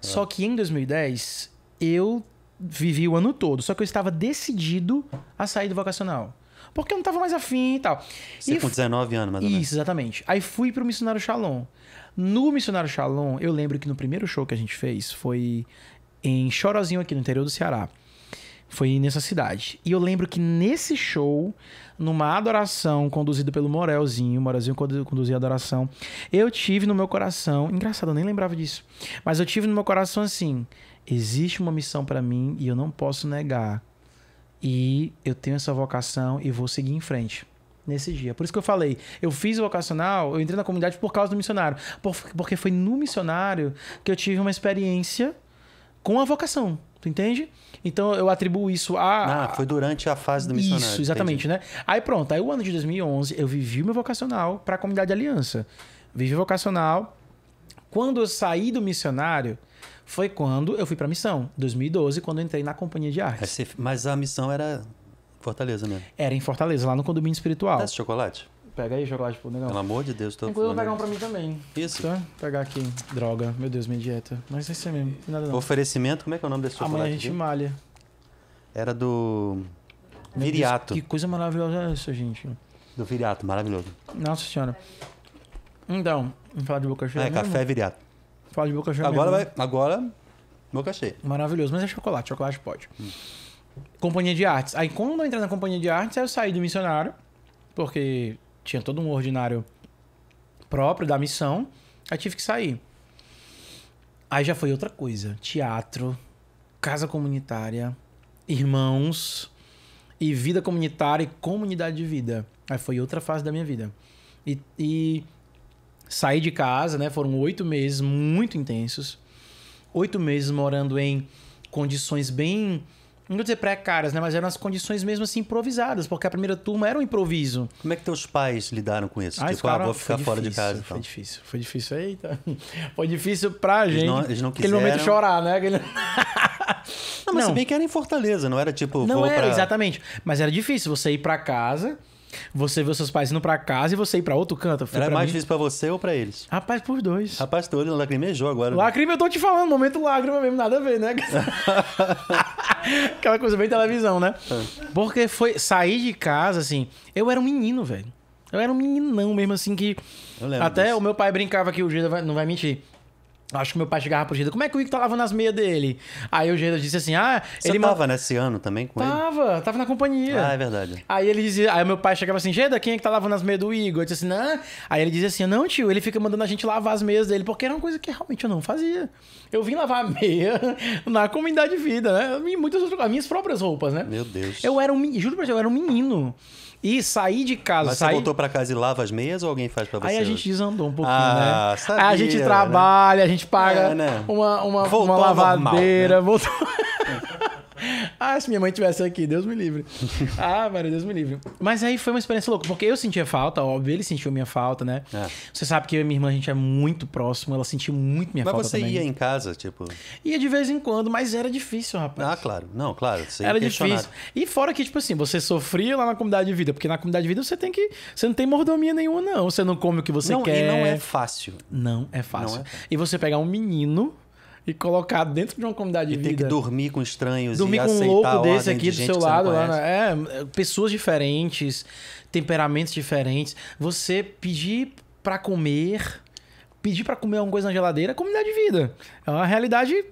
Só é. que em 2010 eu vivi o ano todo, só que eu estava decidido a sair do vocacional. Porque eu não estava mais afim e tal. Você e com 19 anos, mais ou menos. Isso, exatamente. Aí fui pro Missionário Shalom. No Missionário Shalom, eu lembro que no primeiro show que a gente fez foi em Chorozinho aqui no interior do Ceará. Foi nessa cidade. E eu lembro que nesse show, numa adoração conduzida pelo Morelzinho, o Morelzinho conduzia a adoração, eu tive no meu coração, engraçado, eu nem lembrava disso, mas eu tive no meu coração assim: existe uma missão para mim e eu não posso negar. E eu tenho essa vocação e vou seguir em frente nesse dia. Por isso que eu falei, eu fiz o vocacional, eu entrei na comunidade por causa do missionário. Porque foi no missionário que eu tive uma experiência com a vocação. Tu entende? Então eu atribuo isso a. Ah, foi durante a fase do missionário. Isso, exatamente, entendi. né? Aí pronto, aí o ano de 2011 eu vivi o meu vocacional para a comunidade Aliança. Vivi vocacional. Quando eu saí do missionário, foi quando eu fui para missão, 2012, quando eu entrei na companhia de artes. Mas a missão era Fortaleza mesmo? Era em Fortaleza, lá no condomínio espiritual. Desce chocolate? Pega aí chocolate pro tipo, negão. Pelo amor de Deus, tô Inclusive, eu vou pegar um pra mim também. Isso. Tá? Pegar aqui. Droga. Meu Deus, minha dieta. Mas vai ser mesmo. Nada não. Oferecimento, como é que é o nome desse chocolate? Amanhã a gente malha. Era do. Viriato. Que coisa maravilhosa é essa, gente. Do Viriato, maravilhoso. Nossa senhora. Então, vamos falar de boca cheia. É, café Viriato. Falar de boca cheia. Agora mesmo. vai. Agora, boca cheia. Maravilhoso, mas é chocolate, chocolate pode. Hum. Companhia de artes. Aí quando eu entrei na companhia de artes, eu saí do missionário, porque tinha todo um ordinário próprio da missão. Aí tive que sair. Aí já foi outra coisa. Teatro, casa comunitária, irmãos e vida comunitária e comunidade de vida. Aí foi outra fase da minha vida. E, e saí de casa, né? Foram oito meses muito intensos. Oito meses morando em condições bem não vou dizer precárias, né? Mas eram as condições mesmo assim improvisadas, porque a primeira turma era um improviso. Como é que teus pais lidaram com isso? Ah, tipo, ah, cara, ah, vou ficar difícil, fora de casa. Foi então. difícil, foi difícil. Eita. Foi difícil pra eles gente. Não, eles não, quiseram. Aquele momento chorar, né? Aquele... não, mas não. se bem que era em Fortaleza, não era tipo. Não era, pra... exatamente. Mas era difícil você ir para casa você vê seus pais indo pra casa e você ir pra outro canto. Foi Era mais mim. difícil pra você ou pra eles? Rapaz, por dois. Rapaz, tô olhando lacrimejou agora. Lacrime, né? eu tô te falando, momento lágrima mesmo, nada a ver, né? Aquela coisa bem televisão, né? É. Porque foi sair de casa, assim, eu era um menino, velho. Eu era um meninão mesmo, assim, que. Até disso. o meu pai brincava que o Gilda vai, não vai mentir. Acho que meu pai chegava pro Geda, como é que o Igor tá lavando as meias dele? Aí o Geda disse assim, ah... Você ele tava ma... nesse ano também com tava, ele? Tava, tava na companhia. Ah, é verdade. Aí ele dizia, aí meu pai chegava assim, Geda, quem é que tá lavando as meias do Igor? Eu disse assim, não. Aí ele dizia assim, não tio, ele fica mandando a gente lavar as meias dele, porque era uma coisa que realmente eu não fazia. Eu vim lavar a meia na comunidade de vida, né? E muitas outras minhas próprias roupas, né? Meu Deus. Eu era um, juro pra você, eu era um menino. E sair de casa. Mas sair... você voltou para casa e lava as meias ou alguém faz para você? Aí a gente desandou um pouquinho, ah, né? Sabia, Aí a gente né? trabalha, né? a gente paga é, né? uma, uma, uma lavadeira, normal, né? voltou. ah, se minha mãe tivesse aqui, Deus me livre. ah, Maria, Deus me livre. Mas aí foi uma experiência louca, porque eu sentia falta, óbvio, ele sentiu minha falta, né? É. Você sabe que eu e minha irmã, a gente é muito próximo, ela sentiu muito minha mas falta. Mas você também. ia em casa, tipo? Ia de vez em quando, mas era difícil, rapaz. Ah, claro. Não, claro. Era difícil. E fora que, tipo assim, você sofria lá na comunidade de vida, porque na comunidade de vida você tem que. Você não tem mordomia nenhuma, não. Você não come o que você não, quer. E não é fácil. Não é fácil. Não é fácil. E você pegar um menino e colocar dentro de uma comunidade e de vida. E ter que dormir com estranhos dormir e com um louco desse aqui de do seu lado. Lá, né? é, pessoas diferentes, temperamentos diferentes. Você pedir para comer, pedir para comer alguma coisa na geladeira é comunidade de vida. É uma realidade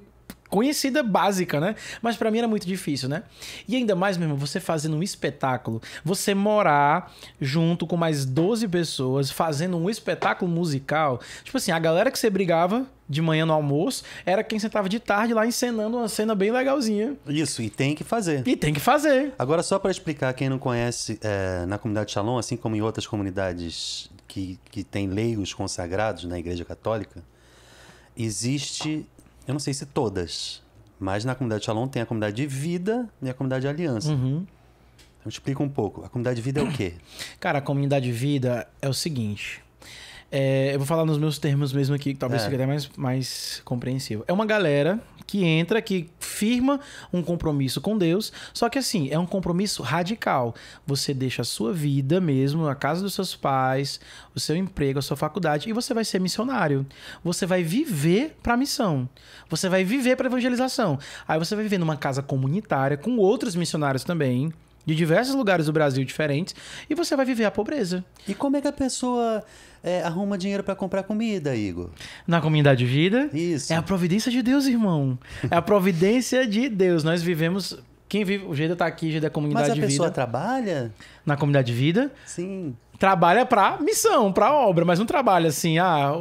conhecida, básica, né? Mas para mim era muito difícil, né? E ainda mais, meu irmão, você fazendo um espetáculo, você morar junto com mais 12 pessoas fazendo um espetáculo musical. Tipo assim, a galera que você brigava de manhã no almoço era quem sentava de tarde lá encenando uma cena bem legalzinha. Isso, e tem que fazer. E tem que fazer. Agora, só para explicar, quem não conhece, é, na comunidade Shalom, assim como em outras comunidades que, que tem leigos consagrados na Igreja Católica, existe eu não sei se todas, mas na comunidade Shalom tem a comunidade de vida e a comunidade de aliança. Uhum. Então explica um pouco. A comunidade de vida é o quê? Cara, a comunidade de vida é o seguinte. É, eu vou falar nos meus termos mesmo aqui, que talvez é. fique até mais, mais compreensível. É uma galera que entra, que firma um compromisso com Deus, só que assim, é um compromisso radical. Você deixa a sua vida mesmo, a casa dos seus pais, o seu emprego, a sua faculdade, e você vai ser missionário. Você vai viver para a missão. Você vai viver para evangelização. Aí você vai viver numa casa comunitária com outros missionários também de diversos lugares do Brasil diferentes e você vai viver a pobreza. E como é que a pessoa é, arruma dinheiro para comprar comida, Igor? Na comunidade de vida? Isso. É a providência de Deus, irmão. É a providência de Deus. Nós vivemos. Quem vive. O Geda tá aqui, o Geda é comunidade de vida. Mas a pessoa trabalha? Na comunidade de vida? Sim trabalha para missão, para obra, mas não trabalha assim, ah,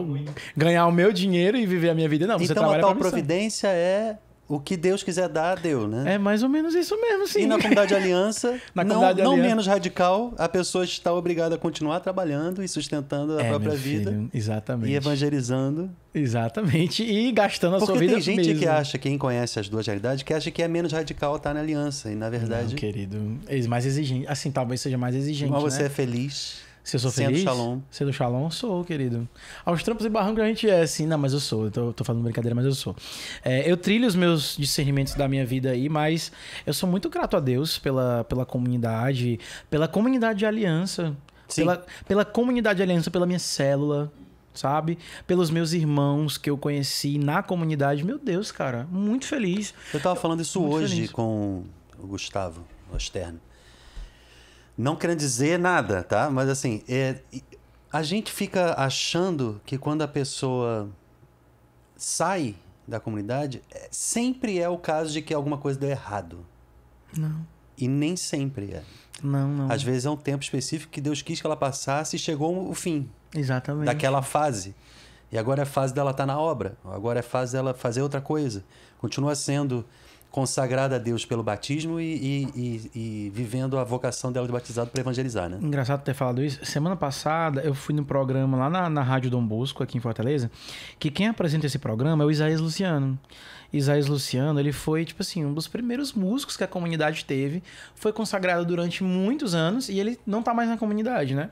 ganhar o meu dinheiro e viver a minha vida, não. Você então, trabalha a tal providência é o que Deus quiser dar, deu, né? É mais ou menos isso mesmo, sim. E na comunidade aliança, na não, comunidade não aliança. menos radical, a pessoa está obrigada a continuar trabalhando e sustentando a é, própria vida. exatamente. E evangelizando. Exatamente. E gastando a Porque sua vida. Tem gente mesmo. que acha, quem conhece as duas realidades, que acha que é menos radical estar na aliança. E na verdade. Não, querido. É mais exigente. Assim, talvez seja mais exigente. Mas você né? é feliz. Se eu sou sendo feliz? Shalom. Sendo shalom, sou, querido. Aos trampos e barrancos a gente é assim, não, mas eu sou. Eu tô, tô falando brincadeira, mas eu sou. É, eu trilho os meus discernimentos da minha vida aí, mas eu sou muito grato a Deus pela, pela comunidade, pela comunidade de aliança. Sim. Pela, pela comunidade de aliança, pela minha célula, sabe? Pelos meus irmãos que eu conheci na comunidade. Meu Deus, cara, muito feliz. Eu tava falando isso muito hoje feliz. com o Gustavo Osterno. Não querendo dizer nada, tá? Mas assim, é, a gente fica achando que quando a pessoa sai da comunidade, é, sempre é o caso de que alguma coisa deu errado. Não. E nem sempre é. Não, não. Às vezes é um tempo específico que Deus quis que ela passasse e chegou o fim. Exatamente. Daquela fase. E agora é fase dela estar tá na obra. Agora é fase dela fazer outra coisa. Continua sendo consagrada a Deus pelo batismo e, e, e, e vivendo a vocação dela de batizado para evangelizar, né? Engraçado ter falado isso. Semana passada eu fui no programa lá na, na Rádio Dom Bosco, aqui em Fortaleza, que quem apresenta esse programa é o Isaías Luciano. Isaías Luciano, ele foi, tipo assim, um dos primeiros músicos que a comunidade teve. Foi consagrado durante muitos anos e ele não tá mais na comunidade, né?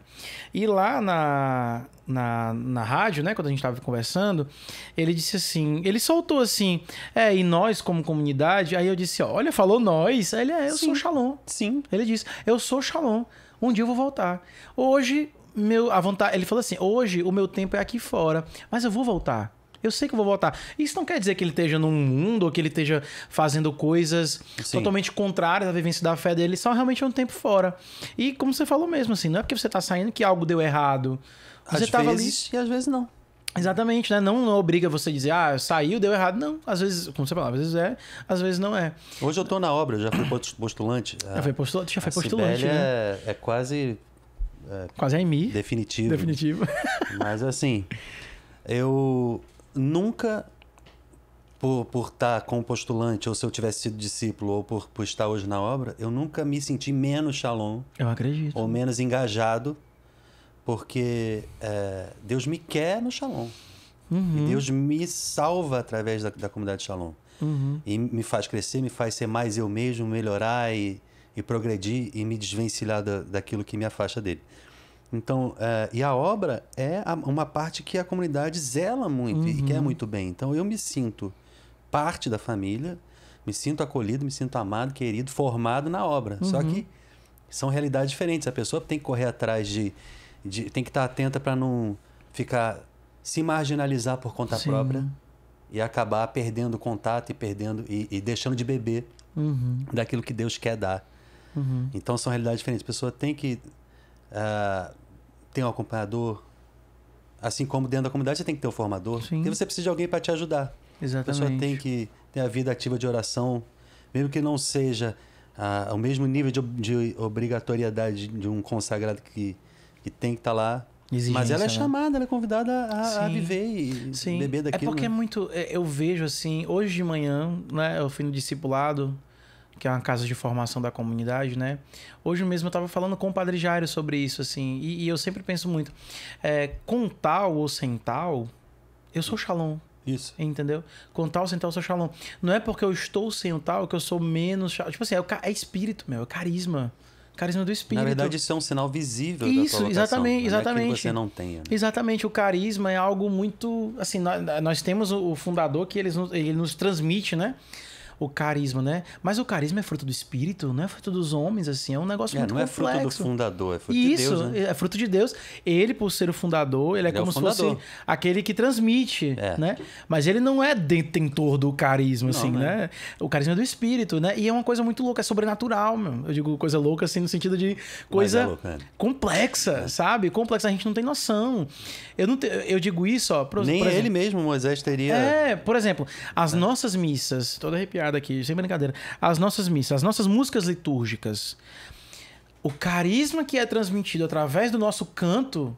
E lá na, na, na rádio, né, quando a gente tava conversando, ele disse assim, ele soltou assim, é, e nós como comunidade? Aí eu disse, olha, falou nós? Aí ele, é, eu Sim. sou Shalom. Sim. Ele disse, eu sou Shalom. Um dia eu vou voltar. Hoje, meu, a vontade, ele falou assim, hoje o meu tempo é aqui fora, mas eu vou voltar. Eu sei que eu vou votar. Isso não quer dizer que ele esteja num mundo ou que ele esteja fazendo coisas Sim. totalmente contrárias à vivência da fé dele, só realmente é um tempo fora. E como você falou mesmo, assim, não é porque você está saindo que algo deu errado. Você às tava vezes ali... e às vezes não. Exatamente, né? Não, não obriga você a dizer, ah, saiu, deu errado. Não, às vezes, como você falava, às vezes é, às vezes não é. Hoje eu estou na obra, já fui postulante. Já foi postulante, já foi postulante. Né? É, é quase é, quase a é EMI. Definitivo. Definitivo. Mas assim, eu nunca por, por estar tá como postulante, ou se eu tivesse sido discípulo, ou por, por estar hoje na obra, eu nunca me senti menos shalom. Eu acredito. Ou menos engajado, porque é, Deus me quer no shalom. Uhum. E Deus me salva através da, da comunidade shalom. Uhum. E me faz crescer, me faz ser mais eu mesmo, melhorar e, e progredir e me desvencilhar da, daquilo que me afasta dele. Então, uh, e a obra é a, uma parte que a comunidade zela muito uhum. e quer muito bem. Então, eu me sinto parte da família, me sinto acolhido, me sinto amado, querido, formado na obra. Uhum. Só que são realidades diferentes. A pessoa tem que correr atrás de. de tem que estar atenta para não ficar. se marginalizar por conta Sim. própria e acabar perdendo contato e perdendo e, e deixando de beber uhum. daquilo que Deus quer dar. Uhum. Então, são realidades diferentes. A pessoa tem que. Uh, tem um acompanhador. Assim como dentro da comunidade você tem que ter um formador. Sim. E você precisa de alguém para te ajudar. Exatamente. A pessoa tem que ter a vida ativa de oração, mesmo que não seja ah, ao mesmo nível de, de, obrigatoriedade de um consagrado que, que tem que estar tá lá. Exigência, mas ela é né? chamada, né? ela é convidada a, a viver e Sim. beber é daquilo. É porque né? é muito. É, eu vejo assim, hoje de manhã, né? Eu fui no discipulado que é uma casa de formação da comunidade, né? Hoje mesmo eu estava falando com o Padre Jairo sobre isso, assim, e, e eu sempre penso muito, é, com tal ou sem tal, eu sou shalom. Isso. Entendeu? Com tal, sem tal, eu sou shalom. Não é porque eu estou sem o tal que eu sou menos shalom. Tipo assim, é, é espírito, meu, é carisma carisma do espírito. Na verdade, isso é um sinal visível isso, da Isso, é exatamente, exatamente. é que você não tenha. Né? Exatamente, o carisma é algo muito, assim, nós, nós temos o fundador que ele, ele nos transmite, né? o carisma, né? Mas o carisma é fruto do espírito, não é fruto dos homens, assim, é um negócio é, muito não complexo. Não é fruto do fundador, é fruto Isso, de Deus. Isso, né? é fruto de Deus. Ele, por ser o fundador, ele, é ele é como é se fosse aquele que transmite, é. né? Mas ele não é detentor do carisma, não, assim, né? né? O carisma é do espírito, né? E é uma coisa muito louca, é sobrenatural, meu. Eu digo coisa louca, assim, no sentido de coisa é louca, é. complexa, sabe? Complexa, a gente não tem noção. Eu, não te... eu digo isso, ó. Pro... Nem por exemplo... ele mesmo, Moisés, teria. É, por exemplo, as nossas missas, Todo arrepiado piada aqui, sem brincadeira. As nossas missas, as nossas músicas litúrgicas. O carisma que é transmitido através do nosso canto,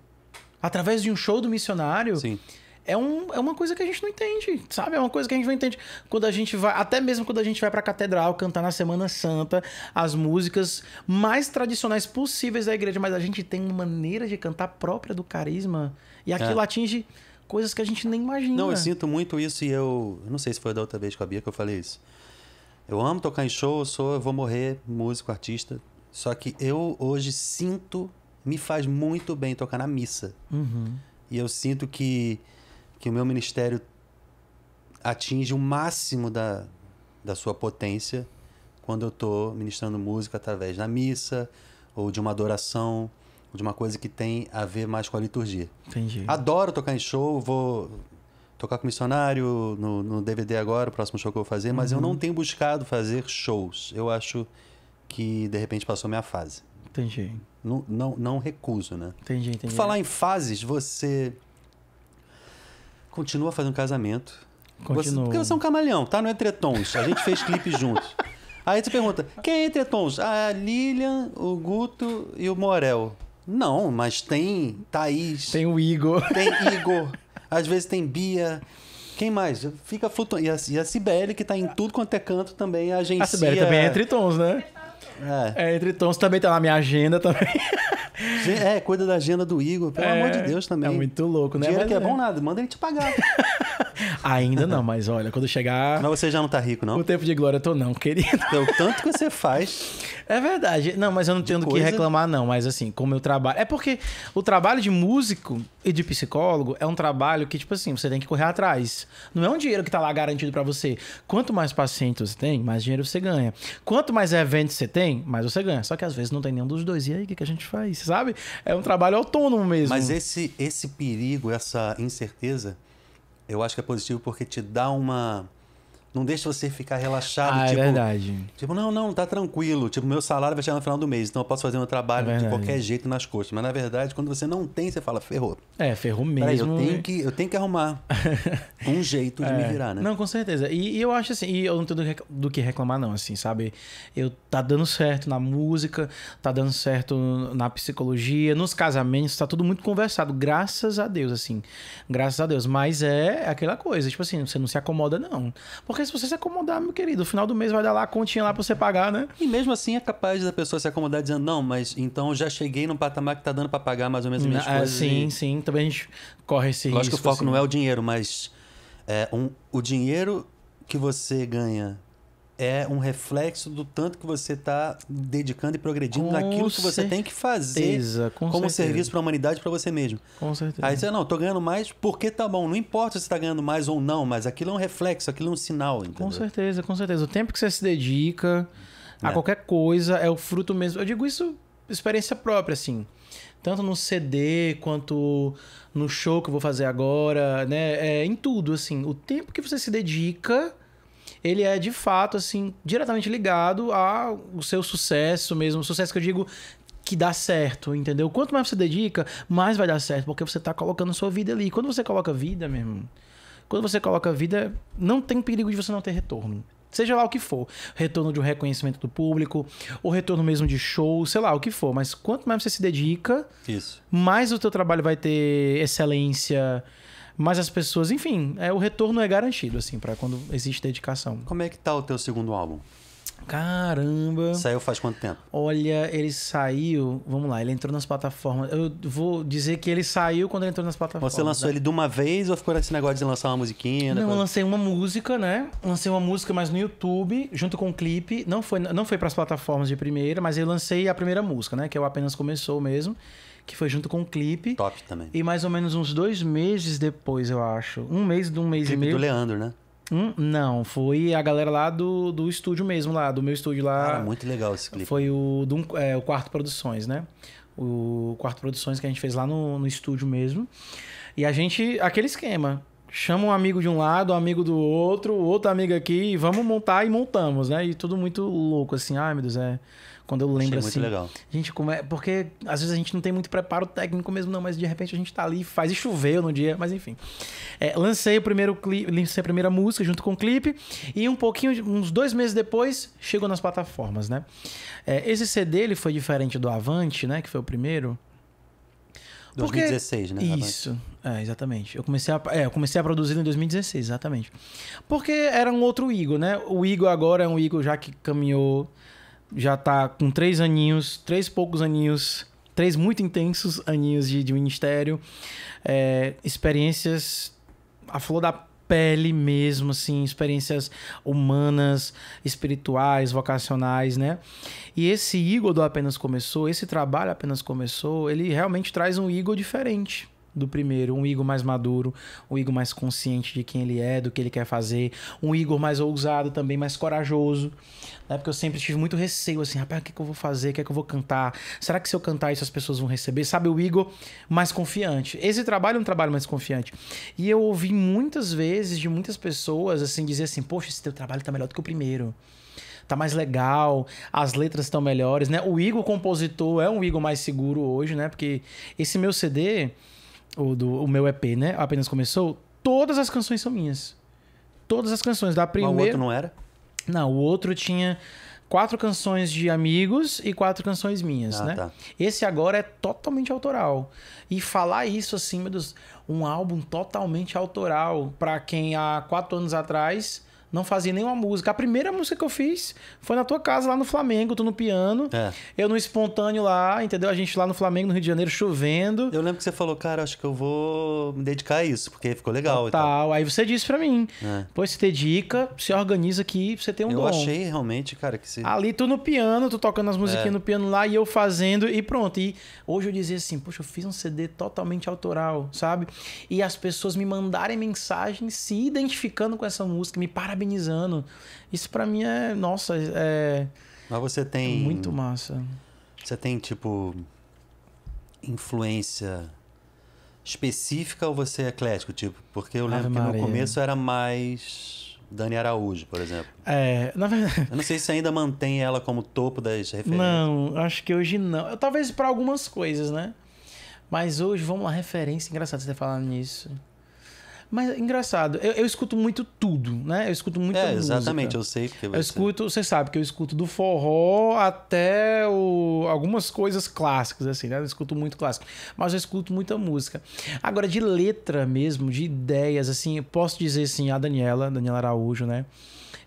através de um show do missionário. Sim. É, um, é uma coisa que a gente não entende, sabe? É uma coisa que a gente não entende. Quando a gente vai, até mesmo quando a gente vai pra catedral cantar na Semana Santa, as músicas mais tradicionais possíveis da igreja, mas a gente tem uma maneira de cantar própria do carisma. E aquilo é. atinge coisas que a gente nem imagina. Não, eu sinto muito isso e eu. eu não sei se foi da outra vez com a Bia que eu falei isso. Eu amo tocar em show, eu sou, eu vou morrer músico, artista. Só que eu hoje sinto, me faz muito bem tocar na missa. Uhum. E eu sinto que, que o meu ministério atinge o máximo da, da sua potência quando eu estou ministrando música através da missa ou de uma adoração, ou de uma coisa que tem a ver mais com a liturgia. Entendi. Adoro tocar em show, vou tocar com missionário no, no DVD agora, o próximo show que eu vou fazer, mas uhum. eu não tenho buscado fazer shows. Eu acho que de repente passou a minha fase. Entendi. Não, não, não recuso, né? Entendi, entendi. Por falar em fases, você continua fazendo casamento. Continua. Porque você é um camaleão, tá? Não é tretons. A gente fez clipe juntos. Aí você pergunta, quem é Entretons? A Lilian, o Guto e o Morel. Não, mas tem Thaís. Tem o Igor. Tem Igor às vezes tem Bia. Quem mais? Fica flutuando. E a, e Cibele, que está em tudo quanto é canto também, a agência. A Cibele também é entre tons, né? É. é, entre tons também tá na minha agenda também. É, cuida da agenda do Igor, pelo é, amor de Deus também. É muito louco, né? Dinheiro Mas, que é, é bom nada, manda ele te pagar. Ainda não, mas olha, quando chegar. Mas você já não tá rico, não? O tempo de glória eu tô não, querido. Então, tanto que você faz. É verdade. Não, mas eu não tenho do que reclamar, não. Mas assim, como eu trabalho. É porque o trabalho de músico e de psicólogo é um trabalho que, tipo assim, você tem que correr atrás. Não é um dinheiro que tá lá garantido para você. Quanto mais pacientes você tem, mais dinheiro você ganha. Quanto mais eventos você tem, mais você ganha. Só que às vezes não tem nenhum dos dois. E aí, o que, que a gente faz? Sabe? É um trabalho autônomo mesmo. Mas esse, esse perigo, essa incerteza eu acho que é positivo porque te dá uma não deixa você ficar relaxado. Ah, é tipo, é verdade. Tipo, não, não, tá tranquilo. Tipo, meu salário vai chegar no final do mês, então eu posso fazer meu trabalho é de qualquer jeito nas costas. Mas na verdade, quando você não tem, você fala, ferrou. É, ferrou mesmo. Peraí, eu, tenho que, eu tenho que arrumar um jeito de é. me virar, né? Não, com certeza. E, e, eu acho assim, e eu não tenho do que reclamar, não, assim, sabe? Eu tá dando certo na música, tá dando certo na psicologia, nos casamentos, tá tudo muito conversado, graças a Deus, assim. Graças a Deus. Mas é aquela coisa, tipo assim, você não se acomoda, não. Porque se você se acomodar, meu querido. No final do mês vai dar lá a continha lá pra você pagar, né? E mesmo assim é capaz da pessoa se acomodar dizendo, não, mas então já cheguei num patamar que tá dando para pagar mais ou menos minhas ah, coisas. Sim, e... sim. Também a gente corre esse Lógico risco. Lógico que o foco assim. não é o dinheiro, mas é um, o dinheiro que você ganha é um reflexo do tanto que você está dedicando e progredindo com naquilo que você tem que fazer com como certeza. serviço para a humanidade para você mesmo. Com certeza. Aí você, não, estou ganhando mais porque tá bom. Não importa se está ganhando mais ou não, mas aquilo é um reflexo, aquilo é um sinal. Entendeu? Com certeza, com certeza. O tempo que você se dedica a é. qualquer coisa é o fruto mesmo. Eu digo isso experiência própria, assim. Tanto no CD quanto no show que eu vou fazer agora, né? É, em tudo, assim. O tempo que você se dedica ele é de fato assim diretamente ligado ao seu sucesso mesmo, sucesso que eu digo que dá certo, entendeu? Quanto mais você dedica, mais vai dar certo, porque você tá colocando sua vida ali. Quando você coloca vida, meu irmão, quando você coloca vida, não tem perigo de você não ter retorno. Seja lá o que for, retorno de um reconhecimento do público, ou retorno mesmo de show, sei lá, o que for. Mas quanto mais você se dedica, Isso. mais o teu trabalho vai ter excelência, mas as pessoas, enfim, é, o retorno é garantido, assim, para quando existe dedicação. Como é que tá o teu segundo álbum? Caramba! Saiu faz quanto tempo? Olha, ele saiu. Vamos lá, ele entrou nas plataformas. Eu vou dizer que ele saiu quando ele entrou nas plataformas. Você lançou ele de uma vez ou ficou nesse negócio de lançar uma musiquinha? Não, depois... eu lancei uma música, né? Lancei uma música, mas no YouTube, junto com o um clipe. Não foi, não foi para as plataformas de primeira, mas eu lancei a primeira música, né? Que eu apenas começou mesmo. Que foi junto com o um clipe. Top também. E mais ou menos uns dois meses depois, eu acho. Um mês de um mês clipe e meio. do Leandro, né? Hum, não, foi a galera lá do, do estúdio mesmo, lá, do meu estúdio lá. Cara, muito legal esse clipe. Foi o, do, é, o Quarto Produções, né? O Quarto Produções que a gente fez lá no, no estúdio mesmo. E a gente, aquele esquema. Chama um amigo de um lado, um amigo do outro, outro amigo aqui, e vamos montar e montamos, né? E tudo muito louco, assim, ai meu Deus, é. Quando eu lembro Achei assim. Muito legal. Gente, como é. Porque às vezes a gente não tem muito preparo técnico mesmo, não, mas de repente a gente tá ali, faz e choveu no dia, mas enfim. É, lancei o primeiro clipe, lancei a primeira música junto com o clipe, e um pouquinho, uns dois meses depois, chegou nas plataformas, né? É, esse CD ele foi diferente do Avante, né? Que foi o primeiro. Porque... 2016, né? Isso, é, exatamente. Eu comecei, a, é, eu comecei a produzir em 2016, exatamente. Porque era um outro Igor, né? O Igor agora é um Igor já que caminhou já tá com três aninhos, três poucos aninhos, três muito intensos aninhos de, de ministério, é, experiências a flor da pele mesmo, assim, experiências humanas, espirituais, vocacionais, né? E esse ego do apenas começou, esse trabalho apenas começou, ele realmente traz um ego diferente do primeiro. Um Igor mais maduro, um Igor mais consciente de quem ele é, do que ele quer fazer. Um Igor mais ousado também, mais corajoso. Né? Porque eu sempre tive muito receio, assim, rapaz, o que, é que eu vou fazer? O que é que eu vou cantar? Será que se eu cantar isso as pessoas vão receber? Sabe, o Igor mais confiante. Esse trabalho é um trabalho mais confiante. E eu ouvi muitas vezes de muitas pessoas, assim, dizer assim, poxa, esse teu trabalho tá melhor do que o primeiro tá mais legal, as letras estão melhores, né? O Igor compositor é um Igor mais seguro hoje, né? Porque esse meu CD, o, do, o meu EP, né? Apenas começou. Todas as canções são minhas. Todas as canções. Da primeira. Mas o outro não era? Não, o outro tinha quatro canções de amigos e quatro canções minhas, ah, né? Tá. Esse agora é totalmente autoral. E falar isso assim, meu Deus, um álbum totalmente autoral para quem há quatro anos atrás não fazia nenhuma música. A primeira música que eu fiz foi na tua casa, lá no Flamengo, tu no piano. É. Eu no espontâneo lá, entendeu? A gente lá no Flamengo, no Rio de Janeiro, chovendo. Eu lembro que você falou, cara, acho que eu vou me dedicar a isso, porque ficou legal. Total. Aí você disse para mim, é. pô, se dedica, se organiza aqui, você tem um eu dom. Eu achei realmente, cara, que você... Ali tu no piano, tu tocando as musiquinhas é. no piano lá e eu fazendo e pronto. E hoje eu dizia assim, poxa, eu fiz um CD totalmente autoral, sabe? E as pessoas me mandarem mensagens se identificando com essa música, me parabenizando parabenizando. Isso para mim é, nossa, é. Mas você tem. É muito massa. Você tem, tipo, influência específica ou você é eclético? Tipo, porque eu lembro Ave que Maria. no começo era mais Dani Araújo, por exemplo. É, na verdade. Eu não sei se ainda mantém ela como topo das referências. Não, acho que hoje não. Talvez para algumas coisas, né? Mas hoje, vamos lá, referência. Engraçado você ter falado nisso. Mas engraçado, eu, eu escuto muito tudo, né? Eu escuto muita é, música. Exatamente, eu sei que você... Eu escuto, você sabe que eu escuto do forró até o, algumas coisas clássicas, assim, né? Eu escuto muito clássico. Mas eu escuto muita música. Agora, de letra mesmo, de ideias, assim, eu posso dizer assim, a Daniela, Daniela Araújo, né?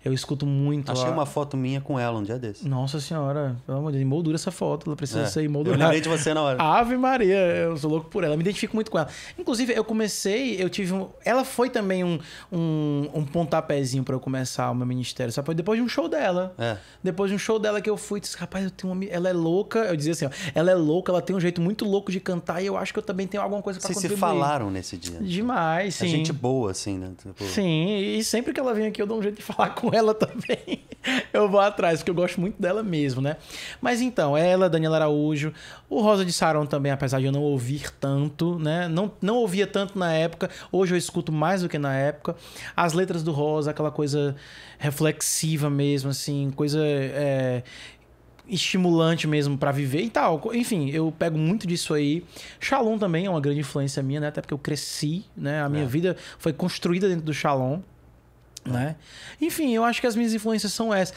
Eu escuto muito. Achei a... uma foto minha com ela um dia desse. Nossa senhora, pelo amor de Deus, moldura essa foto, ela precisa é. ser moldurada. Eu lembrei de você na hora. Ave Maria, eu sou louco por ela, eu me identifico muito com ela. Inclusive, eu comecei, eu tive um. Ela foi também um, um, um pontapézinho para eu começar o meu ministério, sabe? Depois de um show dela. É. Depois de um show dela que eu fui, disse, rapaz, eu tenho uma... ela é louca. Eu dizia assim, ó, ela é louca, ela tem um jeito muito louco de cantar e eu acho que eu também tenho alguma coisa para contribuir. Vocês se falaram nesse dia. Né? Demais, é sim. É gente boa, assim, né? Tipo... Sim, e sempre que ela vem aqui eu dou um jeito de falar com com ela também, eu vou atrás, porque eu gosto muito dela mesmo, né? Mas então, ela, Daniela Araújo, o Rosa de Saron também, apesar de eu não ouvir tanto, né? Não, não ouvia tanto na época, hoje eu escuto mais do que na época. As letras do Rosa, aquela coisa reflexiva mesmo, assim, coisa. É estimulante mesmo para viver e tal. Enfim, eu pego muito disso aí. Shalom também é uma grande influência minha, né? Até porque eu cresci, né? A minha é. vida foi construída dentro do Shalom. É. Né? Enfim, eu acho que as minhas influências são essas.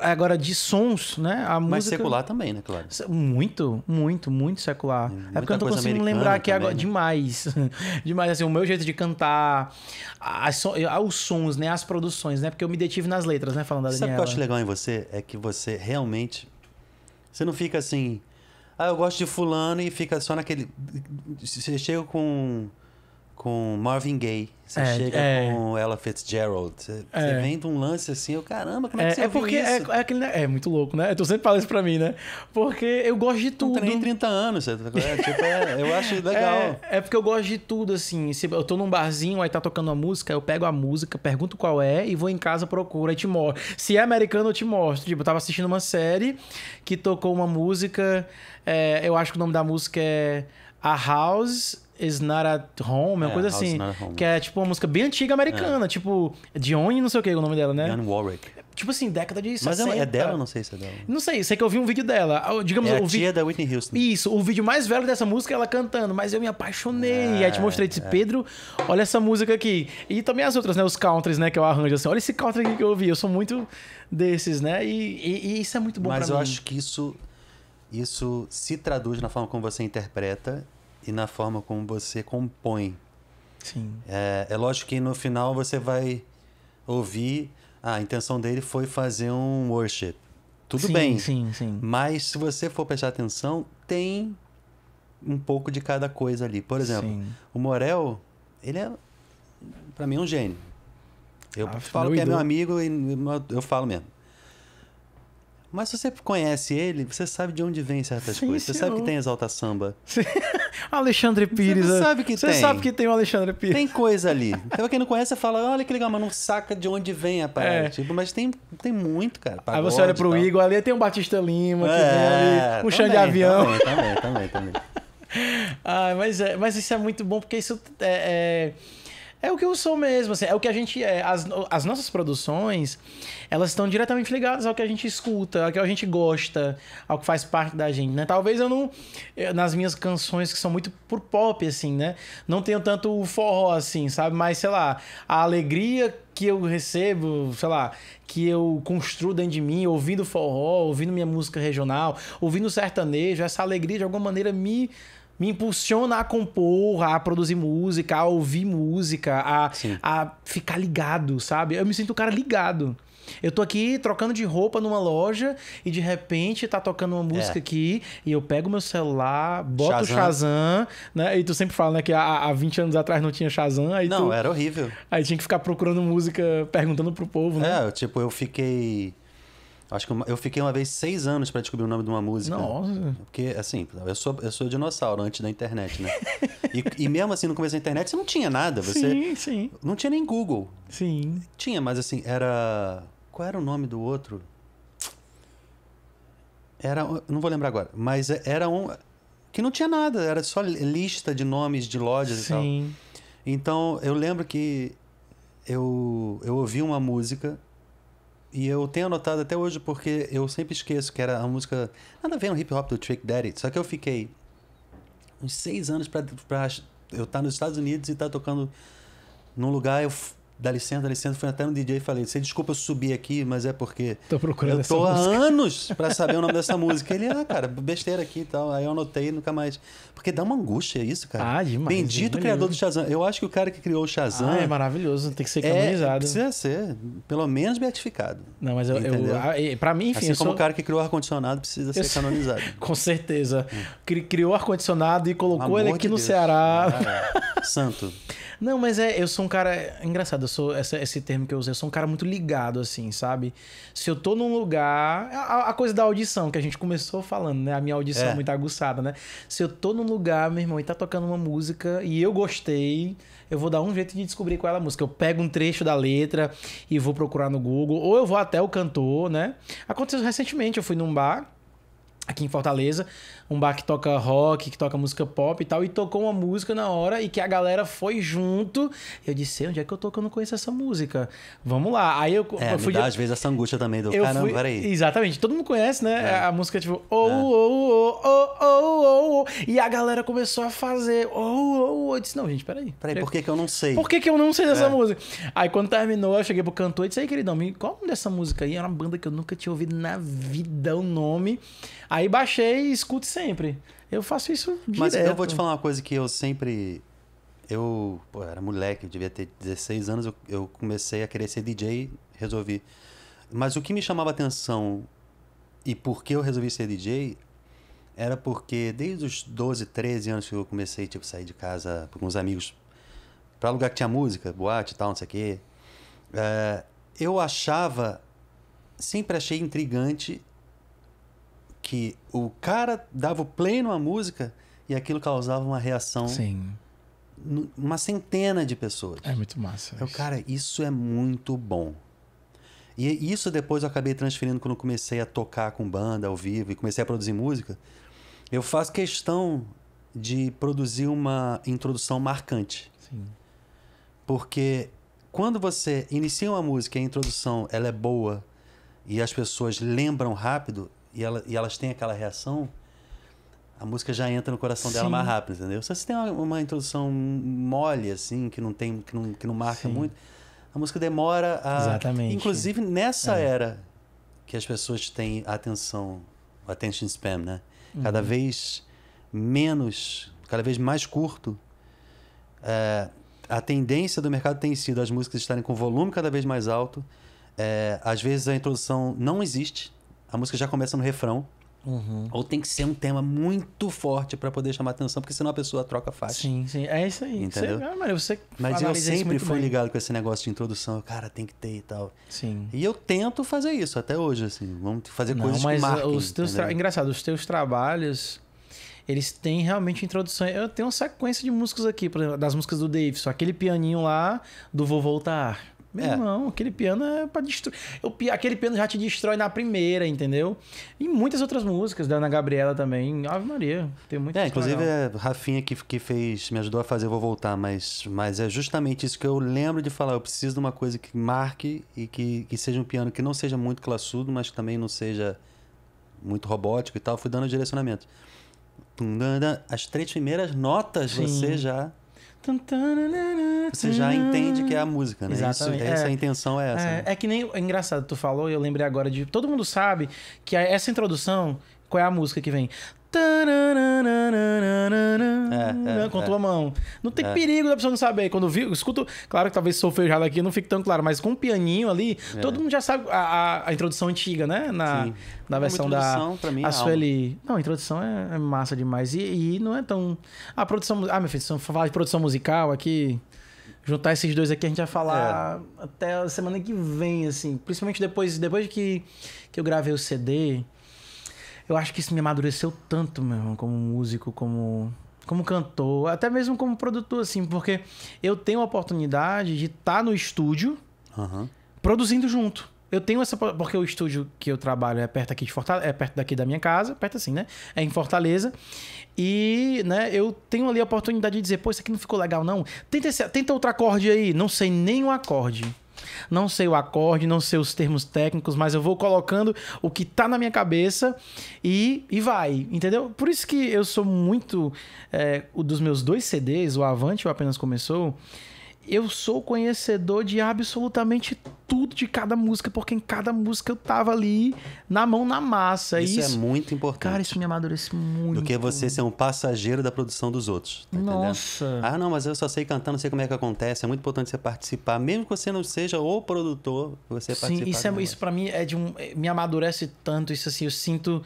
Agora, de sons, né? A Mas música... secular também, né, claro? Muito, muito, muito secular. Muita é porque eu não tô conseguindo lembrar aqui agora. Né? Demais. Demais, assim, o meu jeito de cantar, as, os sons, né? As produções, né? Porque eu me detive nas letras, né? Falando da Sabe o que eu acho legal em você? É que você realmente. Você não fica assim. Ah, eu gosto de fulano e fica só naquele. Você chega com com Marvin Gaye. Você é, chega é, com Ella Fitzgerald. Você, é, vem de um lance assim, eu, caramba, como é, é que você é porque isso? É, é aquele, é muito louco, né? Tu sempre fala isso pra mim, né? Porque eu gosto de tudo. Não tem nem 30 anos, tá é, tipo, é, eu acho legal. É, porque eu gosto de tudo, assim. Se eu tô num barzinho, aí tá tocando uma música, eu pego a música, pergunto qual é e vou em casa, procuro e te mostro. Se é americano, eu te mostro. Tipo, eu tava assistindo uma série que tocou uma música, eu acho que o nome da música é A House Is Not At Home, uma é, coisa assim. Que é tipo uma música bem antiga americana, é. tipo Dionne, não sei o que é o nome dela, né? Dionne Warwick. Tipo assim, década de 60. Mas é, é dela não sei se é dela? Não sei, sei que eu vi um vídeo dela. Ah, digamos, é a o tia da Whitney Houston. Isso, o vídeo mais velho dessa música é ela cantando, mas eu me apaixonei. É, aí te mostrei, disse, é. Pedro, olha essa música aqui. E também as outras, né? Os countries, né? Que eu arranjo assim. Olha esse country aqui que eu ouvi, eu sou muito desses, né? E, e, e isso é muito bom Mas pra eu acho que isso, isso se traduz na forma como você interpreta e na forma como você compõe. Sim. É, é lógico que no final você vai ouvir. Ah, a intenção dele foi fazer um worship. Tudo sim, bem. Sim, sim. Mas se você for prestar atenção, tem um pouco de cada coisa ali. Por exemplo, sim. o Morel, ele é, para mim, um gênio. Eu ah, falo que é meu amigo e eu falo mesmo. Mas se você conhece ele, você sabe de onde vem certas Sim, coisas. Você sabe que tem Exalta Samba. Sim. Alexandre Pires. Você é- sabe que você tem. Você sabe que tem o Alexandre Pires. Tem coisa ali. Então quem não conhece, você fala, olha que legal, mas não saca de onde vem a parada. É. Tipo, mas tem, tem muito, cara. Pagode, Aí você olha pro Igor ali, tem o um Batista Lima, o é, também, de avião. Também, também, também. também. ah, mas, é, mas isso é muito bom, porque isso é... é é o que eu sou mesmo, assim, é o que a gente é. As, as nossas produções, elas estão diretamente ligadas ao que a gente escuta, ao que a gente gosta, ao que faz parte da gente, né? Talvez eu não, eh, nas minhas canções que são muito por pop, assim, né? Não tenho tanto o forró, assim, sabe? Mas, sei lá, a alegria que eu recebo, sei lá, que eu construo dentro de mim, ouvindo forró, ouvindo minha música regional, ouvindo sertanejo, essa alegria de alguma maneira me me impulsiona a compor, a produzir música, a ouvir música, a, a ficar ligado, sabe? Eu me sinto um cara ligado. Eu tô aqui trocando de roupa numa loja e de repente tá tocando uma música é. aqui e eu pego meu celular, boto Shazam. o Shazam, né? E tu sempre fala, né, que há, há 20 anos atrás não tinha Shazam. Aí não, tu... era horrível. Aí tinha que ficar procurando música, perguntando pro povo, né? É, tipo, eu fiquei Acho que eu fiquei uma vez seis anos para descobrir o nome de uma música. Nossa. Porque, assim, eu sou, eu sou dinossauro antes da internet, né? e, e, mesmo assim, no começo da internet, você não tinha nada. Você sim, sim. Não tinha nem Google. Sim. Tinha, mas assim, era. Qual era o nome do outro? Era. Não vou lembrar agora. Mas era um. Que não tinha nada, era só lista de nomes de lojas sim. e tal. Então, eu lembro que eu, eu ouvi uma música e eu tenho anotado até hoje porque eu sempre esqueço que era a música. Nada a ver um hip hop do Trick Daddy. Só que eu fiquei uns seis anos pra, eu estar tá nos Estados Unidos e estar tá tocando num lugar. Eu dá licença, dá licença. Fui até no DJ e falei, você desculpa eu subir aqui, mas é porque. Tô procurando Eu tô há anos para saber o nome dessa música. Ele, ah, cara, besteira aqui e tal. Aí eu anotei e nunca mais. Porque dá uma angústia isso, cara. Ah, demais. Bendito criador do Shazam. Eu acho que o cara que criou o Shazam. Ah, é maravilhoso, tem que ser é, canonizado. É, precisa ser, pelo menos beatificado. Não, mas eu. eu ah, pra mim, enfim. Assim como sou... o cara que criou o ar-condicionado precisa ser eu... canonizado. Com certeza. Hum. Criou o ar-condicionado e colocou Amor ele aqui de no Deus. Ceará. Cara, santo. Não, mas é, eu sou um cara. É engraçado, eu sou essa, esse termo que eu usei, eu sou um cara muito ligado, assim, sabe? Se eu tô num lugar. É a, a coisa da audição, que a gente começou falando, né? A minha audição é. muito aguçada, né? Se eu tô num lugar, meu irmão, e tá tocando uma música e eu gostei, eu vou dar um jeito de descobrir qual é a música. Eu pego um trecho da letra e vou procurar no Google, ou eu vou até o cantor, né? Aconteceu recentemente, eu fui num bar aqui em Fortaleza, um bar que toca rock, que toca música pop e tal, e tocou uma música na hora e que a galera foi junto. Eu disse, onde é que eu tô que eu não conheço essa música? Vamos lá. Aí eu, é, eu fui. Dá, às vezes essa angústia também do eu caramba, fui... peraí. Exatamente, todo mundo conhece, né? É. A música tipo, oh, é. ou oh, oh, oh, oh, oh, oh, e a galera começou a fazer, oh, oh, oh. Eu disse, não, gente, peraí. Peraí, por que, que eu não sei? Por que, que eu não sei dessa é. música? Aí quando terminou, eu cheguei pro cantor e disse, aí, queridão, qual é o nome dessa música aí? Era uma banda que eu nunca tinha ouvido na vida o nome. Aí baixei e escute sempre. Eu faço isso direto. Mas eu vou te falar uma coisa que eu sempre. Eu, pô, era moleque, eu devia ter 16 anos, eu, eu comecei a querer ser DJ, resolvi. Mas o que me chamava atenção e por que eu resolvi ser DJ era porque desde os 12, 13 anos que eu comecei, tipo, sair de casa com uns amigos para lugar que tinha música, boate e tal, não sei o quê. É, eu achava, sempre achei intrigante que o cara dava o play numa música e aquilo causava uma reação. Sim. Uma centena de pessoas. É muito massa. Eu, então, cara, isso é muito bom. E isso depois eu acabei transferindo quando comecei a tocar com banda ao vivo e comecei a produzir música. Eu faço questão de produzir uma introdução marcante. Sim. Porque quando você inicia uma música e a introdução ela é boa e as pessoas lembram rápido, e, ela, e elas têm aquela reação, a música já entra no coração Sim. dela mais rápido, entendeu? Se você tem uma, uma, introdução mole, assim, que não tem, que não, que não marca Sim. muito, a música demora a. Exatamente. Inclusive nessa é. era que as pessoas têm atenção, attention spam, né? Cada uhum. vez menos, cada vez mais curto. É, a tendência do mercado tem sido as músicas estarem com volume cada vez mais alto. É, às vezes a introdução não existe a música já começa no refrão. Uhum. Ou tem que ser um tema muito forte para poder chamar atenção, porque senão a pessoa troca fácil. Sim, sim. É isso aí. Entendeu? Você, ah, você Mas eu sempre fui bem. ligado com esse negócio de introdução. Cara, tem que ter e tal. Sim. E eu tento fazer isso até hoje, assim. Vamos fazer Não, coisas mas que uh, marquem, os teus tra... Engraçado, os teus trabalhos, eles têm realmente introdução. Eu tenho uma sequência de músicas aqui, exemplo, das músicas do Davidson. Aquele pianinho lá do Vou Voltar. Meu é. irmão, aquele piano é pra destruir. Aquele piano já te destrói na primeira, entendeu? E muitas outras músicas da Ana Gabriela também. Ave Maria, tem muita É, inclusive a é, Rafinha que, que fez, me ajudou a fazer, vou voltar, mas, mas é justamente isso que eu lembro de falar. Eu preciso de uma coisa que marque e que, que seja um piano que não seja muito classudo, mas que também não seja muito robótico e tal. Fui dando direcionamento. As três primeiras notas Sim. você já você já entende que é a música, né? Exatamente. Isso, essa é, intenção é essa. É, né? é que nem. É engraçado, tu falou, eu lembrei agora de. Todo mundo sabe que é essa introdução, qual é a música que vem? com é, a mão. Não tem perigo da pessoa não saber. Quando eu escuto. Claro que talvez solfejado aqui não fique tão claro, mas com um pianinho ali, é. todo mundo já sabe a, a, a, introdução antiga, né? Na, Sim. na versão da. Pra a Sueli. Não, a introdução é, massa demais. E, e, não é tão. A produção. Ah, meu filho, se falar de produção musical aqui. Juntar esses dois aqui, a gente vai falar até a semana que vem, assim. Principalmente depois, depois que, que eu gravei o CD eu acho que isso me amadureceu tanto, meu irmão, como músico, como como cantor, até mesmo como produtor, assim, porque eu tenho a oportunidade de estar tá no estúdio uhum. produzindo junto. Eu tenho essa. Porque o estúdio que eu trabalho é perto aqui de Fortaleza, é perto daqui da minha casa, perto assim, né? É em Fortaleza. E, né, eu tenho ali a oportunidade de dizer, pô, isso aqui não ficou legal, não. Tenta, esse, tenta outro acorde aí. Não sei nem o acorde. Não sei o acorde, não sei os termos técnicos, mas eu vou colocando o que tá na minha cabeça e, e vai, entendeu? Por isso que eu sou muito. É, o dos meus dois CDs, o Avante ou o Apenas Começou, eu sou conhecedor de absolutamente tudo de cada música, porque em cada música eu tava ali na mão na massa. Isso, é isso é muito importante. Cara, isso me amadurece muito. Do que você ser um passageiro da produção dos outros. Tá Nossa. Entendendo? Ah, não, mas eu só sei cantar, não sei como é que acontece. É muito importante você participar, mesmo que você não seja o produtor, você Sim, participar. Sim, isso, é, isso para mim é de um é, me amadurece tanto isso assim, eu sinto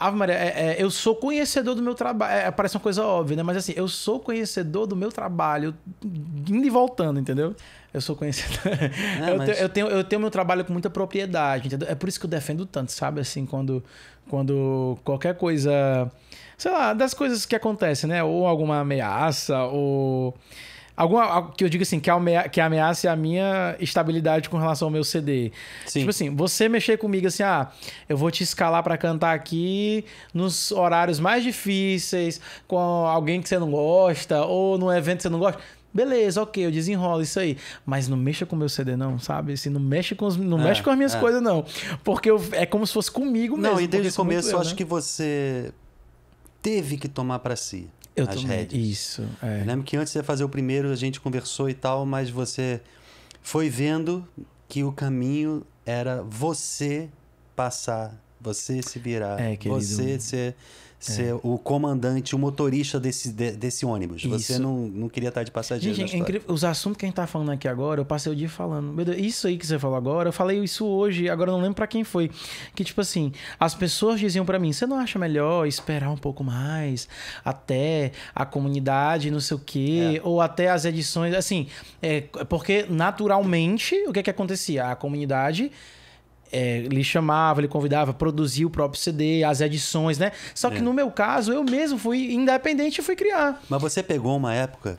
Ave Maria, é, é, eu sou conhecedor do meu trabalho. É, parece uma coisa óbvia, né? Mas assim, eu sou conhecedor do meu trabalho, indo e voltando, entendeu? Eu sou conhecedor. É, eu, mas... te, eu, tenho, eu tenho meu trabalho com muita propriedade, entendeu? É por isso que eu defendo tanto, sabe? Assim, quando, quando qualquer coisa. Sei lá, das coisas que acontecem, né? Ou alguma ameaça, ou Alguma, que eu digo assim, que, amea, que ameace é a minha estabilidade com relação ao meu CD. Sim. Tipo assim, você mexer comigo assim, ah, eu vou te escalar para cantar aqui nos horários mais difíceis, com alguém que você não gosta, ou num evento que você não gosta. Beleza, ok, eu desenrolo isso aí. Mas não mexa com o meu CD, não, sabe? Assim, não mexe com, os, não é, mexe com as minhas é. coisas, não. Porque eu, é como se fosse comigo mesmo. Não, e desde o é começo eu, acho né? que você teve que tomar para si. Eu as também. rédeas. Isso. É. Eu lembro que antes de fazer o primeiro, a gente conversou e tal, mas você foi vendo que o caminho era você passar, você se virar, é, você ser ser é. o comandante, o motorista desse, de, desse ônibus. Isso. Você não, não queria estar de passageiro. Gente, é incrível. Os assuntos que a gente tá falando aqui agora, eu passei o dia falando. Meu Deus, isso aí que você falou agora, eu falei isso hoje, agora eu não lembro para quem foi. Que tipo assim, as pessoas diziam para mim: você não acha melhor esperar um pouco mais até a comunidade, não sei o quê, é. ou até as edições? Assim, é, porque naturalmente, o que é que acontecia? A comunidade é, ele chamava, ele convidava, produzia o próprio CD, as edições, né? Só que é. no meu caso, eu mesmo fui independente e fui criar. Mas você pegou uma época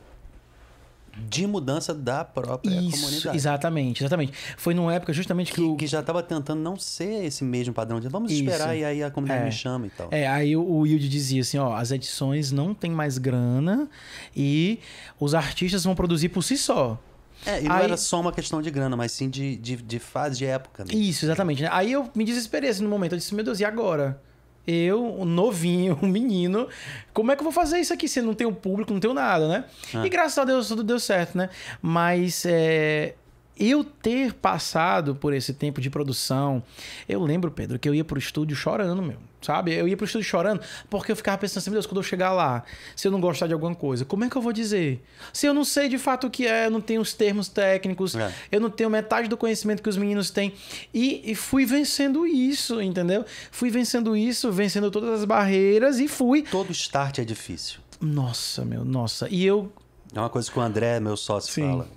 de mudança da própria Isso, comunidade. Exatamente, exatamente. Foi numa época justamente que. Que, que já estava tentando não ser esse mesmo padrão de vamos Isso. esperar e aí a comunidade é. me chama e tal. É, aí o Wilde dizia assim: ó, as edições não tem mais grana e os artistas vão produzir por si só. É, e não aí... era só uma questão de grana, mas sim de, de, de fase, de época. Isso, exatamente. Né? Aí eu me desesperei assim, no momento. Eu disse, meu Deus, e agora? Eu, um novinho, um menino, como é que eu vou fazer isso aqui se não tenho público, não tenho nada, né? Ah. E graças a Deus tudo deu certo, né? Mas é, eu ter passado por esse tempo de produção, eu lembro, Pedro, que eu ia pro estúdio chorando, meu. Sabe? Eu ia pro estúdio chorando porque eu ficava pensando assim, meu Deus, quando eu chegar lá, se eu não gostar de alguma coisa, como é que eu vou dizer? Se eu não sei de fato o que é, eu não tenho os termos técnicos, é. eu não tenho metade do conhecimento que os meninos têm. E, e fui vencendo isso, entendeu? Fui vencendo isso, vencendo todas as barreiras e fui. Todo start é difícil. Nossa, meu, nossa. E eu. É uma coisa que o André, meu sócio, Sim. fala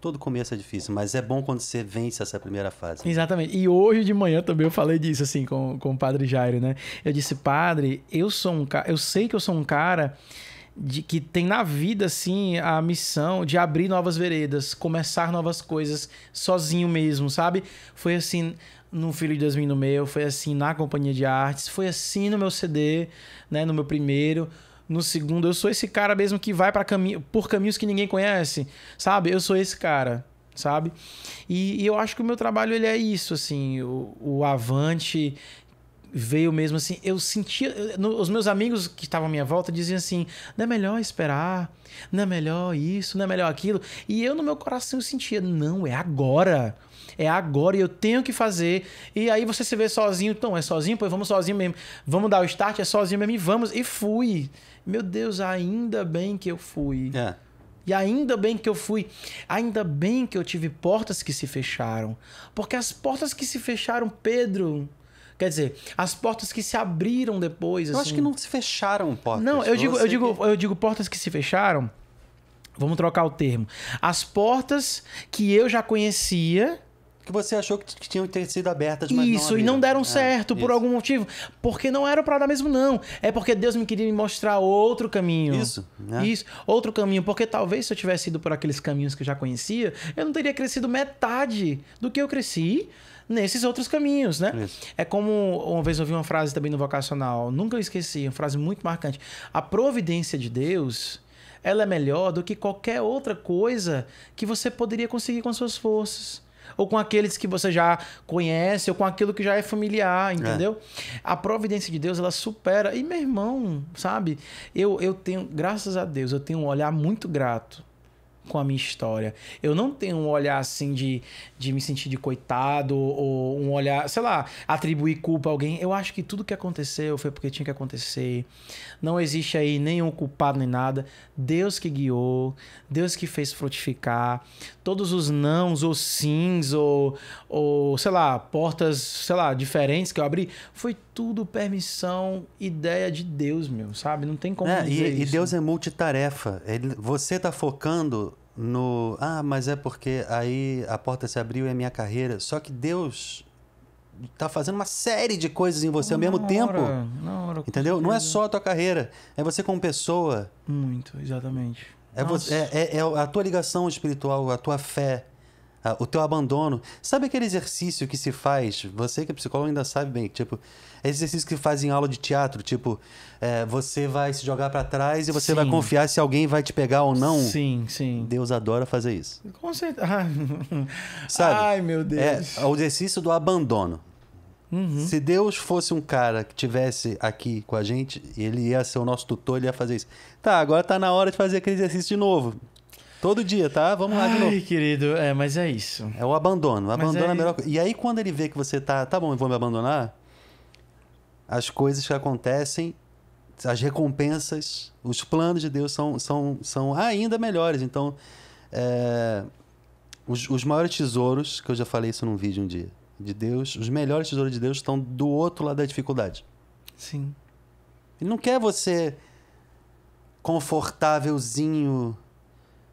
Todo começo é difícil, mas é bom quando você vence essa primeira fase. Exatamente. E hoje de manhã também eu falei disso assim com, com o padre Jairo, né? Eu disse: "Padre, eu sou um cara, eu sei que eu sou um cara de que tem na vida assim a missão de abrir novas veredas, começar novas coisas sozinho mesmo, sabe? Foi assim no Filho de Deus no meu, foi assim na Companhia de Artes, foi assim no meu CD, né, no meu primeiro no segundo, eu sou esse cara mesmo que vai para caminho por caminhos que ninguém conhece, sabe? Eu sou esse cara, sabe? E, e eu acho que o meu trabalho ele é isso, assim, o, o Avante veio mesmo assim, eu sentia, no, os meus amigos que estavam à minha volta diziam assim, não é melhor esperar, não é melhor isso, não é melhor aquilo, e eu no meu coração eu sentia, não, é agora, é agora e eu tenho que fazer. E aí você se vê sozinho, então é sozinho, pois vamos sozinho mesmo. Vamos dar o start, é sozinho mesmo e vamos. E fui. Meu Deus, ainda bem que eu fui. É. E ainda bem que eu fui, ainda bem que eu tive portas que se fecharam. Porque as portas que se fecharam, Pedro, Quer dizer, as portas que se abriram depois. Eu assim... acho que não se fecharam portas. Não, eu digo, eu digo, eu digo portas que se fecharam. Vamos trocar o termo. As portas que eu já conhecia que você achou que, que tinham que ter sido abertas, mas Isso, não e não deram é, certo por algum motivo. Porque não era para dar mesmo, não. É porque Deus me queria me mostrar outro caminho. Isso. Né? Isso, outro caminho. Porque talvez se eu tivesse ido por aqueles caminhos que eu já conhecia, eu não teria crescido metade do que eu cresci nesses outros caminhos, né? Isso. É como uma vez eu ouvi uma frase também no vocacional, nunca esqueci, uma frase muito marcante. A providência de Deus, ela é melhor do que qualquer outra coisa que você poderia conseguir com suas forças ou com aqueles que você já conhece, ou com aquilo que já é familiar, é. entendeu? É. A providência de Deus, ela supera. E meu irmão, sabe? Eu, eu tenho, graças a Deus, eu tenho um olhar muito grato com a minha história. Eu não tenho um olhar assim de, de me sentir de coitado ou um olhar, sei lá, atribuir culpa a alguém. Eu acho que tudo que aconteceu foi porque tinha que acontecer. Não existe aí nenhum culpado nem nada. Deus que guiou, Deus que fez frutificar todos os nãos ou sims ou, ou, sei lá, portas, sei lá, diferentes que eu abri, foi tudo permissão, ideia de Deus, meu, sabe? Não tem como é, dizer e, isso. E Deus é multitarefa. Ele, você tá focando no... Ah, mas é porque aí a porta se abriu e é minha carreira. Só que Deus tá fazendo uma série de coisas em você ao mesmo hora, tempo. Hora, entendeu? Não é só a tua carreira, é você como pessoa. Muito, exatamente. É, você, é, é, é, a tua ligação espiritual, a tua fé, a, o teu abandono. Sabe aquele exercício que se faz? Você que é psicólogo ainda sabe bem. Tipo, é exercício que faz em aula de teatro. Tipo, é, você vai se jogar para trás e você sim. vai confiar se alguém vai te pegar ou não. Sim, sim. Deus adora fazer isso. Com certeza. Sabe? Ai, meu é, Deus. É, o exercício do abandono. Uhum. Se Deus fosse um cara que tivesse aqui com a gente, ele ia ser o nosso tutor, ele ia fazer isso. Tá, agora tá na hora de fazer aquele exercício de novo. Todo dia, tá? Vamos lá Ai, de novo. querido, é, mas é isso. É o abandono. abandono é... é a melhor coisa. E aí, quando ele vê que você tá, tá bom, eu vou me abandonar, as coisas que acontecem, as recompensas, os planos de Deus são, são, são ainda melhores. Então, é, os, os maiores tesouros, que eu já falei isso num vídeo um dia, de Deus, os melhores tesouros de Deus estão do outro lado da dificuldade. Sim. Ele não quer você confortávelzinho,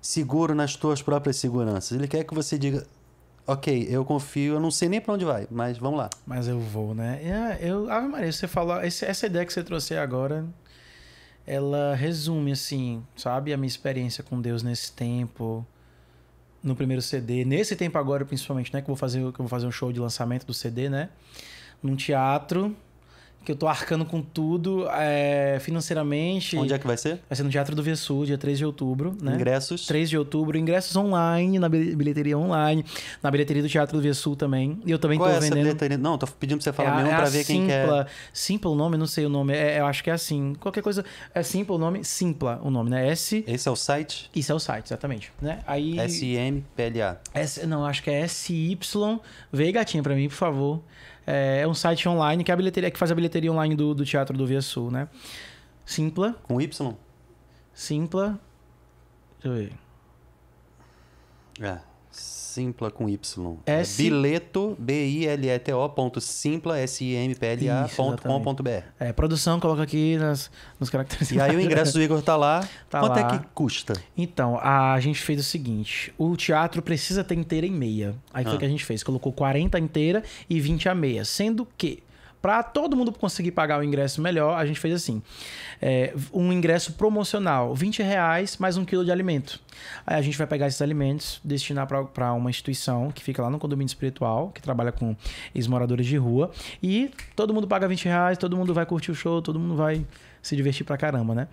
seguro nas tuas próprias seguranças. Ele quer que você diga: ok, eu confio, eu não sei nem para onde vai, mas vamos lá. Mas eu vou, né? É, eu, Ave Maria, você falou, essa ideia que você trouxe agora, ela resume, assim, sabe, a minha experiência com Deus nesse tempo no primeiro CD, nesse tempo agora principalmente, né, que eu vou fazer, que eu vou fazer um show de lançamento do CD, né, num teatro que eu tô arcando com tudo é, financeiramente. Onde é que vai ser? Vai ser no Teatro do Vesul, dia 3 de outubro, né? Ingressos? 3 de outubro, ingressos online, na bilheteria online, na bilheteria do Teatro do Vesul também. E eu também Qual tô é vendendo. Essa bilheteria? Não, tô pedindo pra você falar é, mesmo é pra ver é. Simpla. quem quer. Simpla o nome, não sei o nome. É, é, eu acho que é assim. Qualquer coisa. É Simpla o nome? Simpla o nome, né? S. Esse é o site? Isso é o site, exatamente. Né? Aí... S-I-M-P-L-A. S... Não, acho que é S-Y. Vê gatinha pra mim, por favor. É, é um site online que, é a bilheteria, que faz a bilheteria online do, do Teatro do Via Sul, né? Simpla. Com Y? Simpla. Deixa eu ver. É, Simpla com Y. É, é Bileto, B-I-L-E-T-O, ponto Simpla, S-I-M-P-L-A, ponto com.br. É, produção, coloca aqui nas, nos caracteres. E aí o ingresso do Igor tá lá. Tá Quanto é lá. é que custa? Então, a gente fez o seguinte, o teatro precisa ter inteira e meia. Aí ah. foi o que a gente fez, colocou 40 inteira e 20 a meia, sendo que para todo mundo conseguir pagar o ingresso melhor, a gente fez assim: é, um ingresso promocional, 20 reais mais um quilo de alimento. Aí a gente vai pegar esses alimentos, destinar para uma instituição que fica lá no condomínio espiritual, que trabalha com ex-moradores de rua. E todo mundo paga 20 reais, todo mundo vai curtir o show, todo mundo vai se divertir pra caramba, né?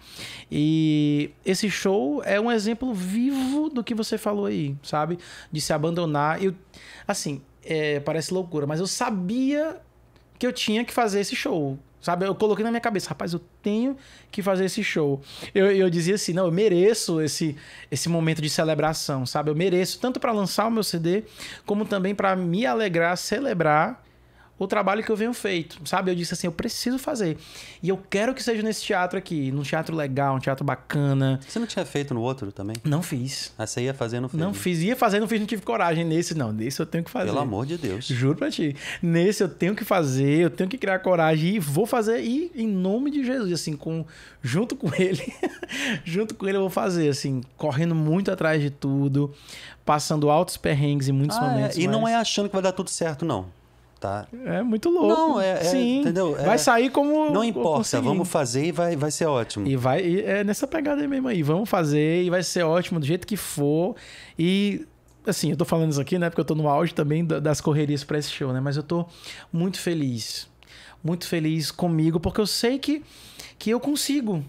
E esse show é um exemplo vivo do que você falou aí, sabe? De se abandonar. Eu, assim, é, parece loucura, mas eu sabia que eu tinha que fazer esse show. Sabe? Eu coloquei na minha cabeça, rapaz, eu tenho que fazer esse show. Eu, eu dizia assim, não, eu mereço esse, esse momento de celebração, sabe? Eu mereço tanto para lançar o meu CD, como também para me alegrar, celebrar o trabalho que eu venho feito, sabe? Eu disse assim, eu preciso fazer. E eu quero que seja nesse teatro aqui, num teatro legal, um teatro bacana. Você não tinha feito no outro também? Não fiz. Ah, você ia fazer, não fez? Não fiz, ia fazer, não fiz, não tive coragem nesse, não. Nesse eu tenho que fazer. Pelo amor de Deus. Juro pra ti. Nesse eu tenho que fazer, eu tenho que criar coragem e vou fazer, e em nome de Jesus, assim, com, junto com ele, junto com ele eu vou fazer, assim, correndo muito atrás de tudo, passando altos perrengues em muitos ah, é. momentos. É. E mas... não é achando que vai dar tudo certo, não tá? É muito louco. Não, é, é Sim. É, entendeu? É, vai sair como. Não importa, vamos fazer e vai, vai ser ótimo. E vai, e é nessa pegada mesmo aí. Vamos fazer e vai ser ótimo do jeito que for. E assim, eu tô falando isso aqui, né? Porque eu tô no auge também das correrias para esse show, né? Mas eu tô muito feliz. Muito feliz comigo, porque eu sei que, que eu consigo.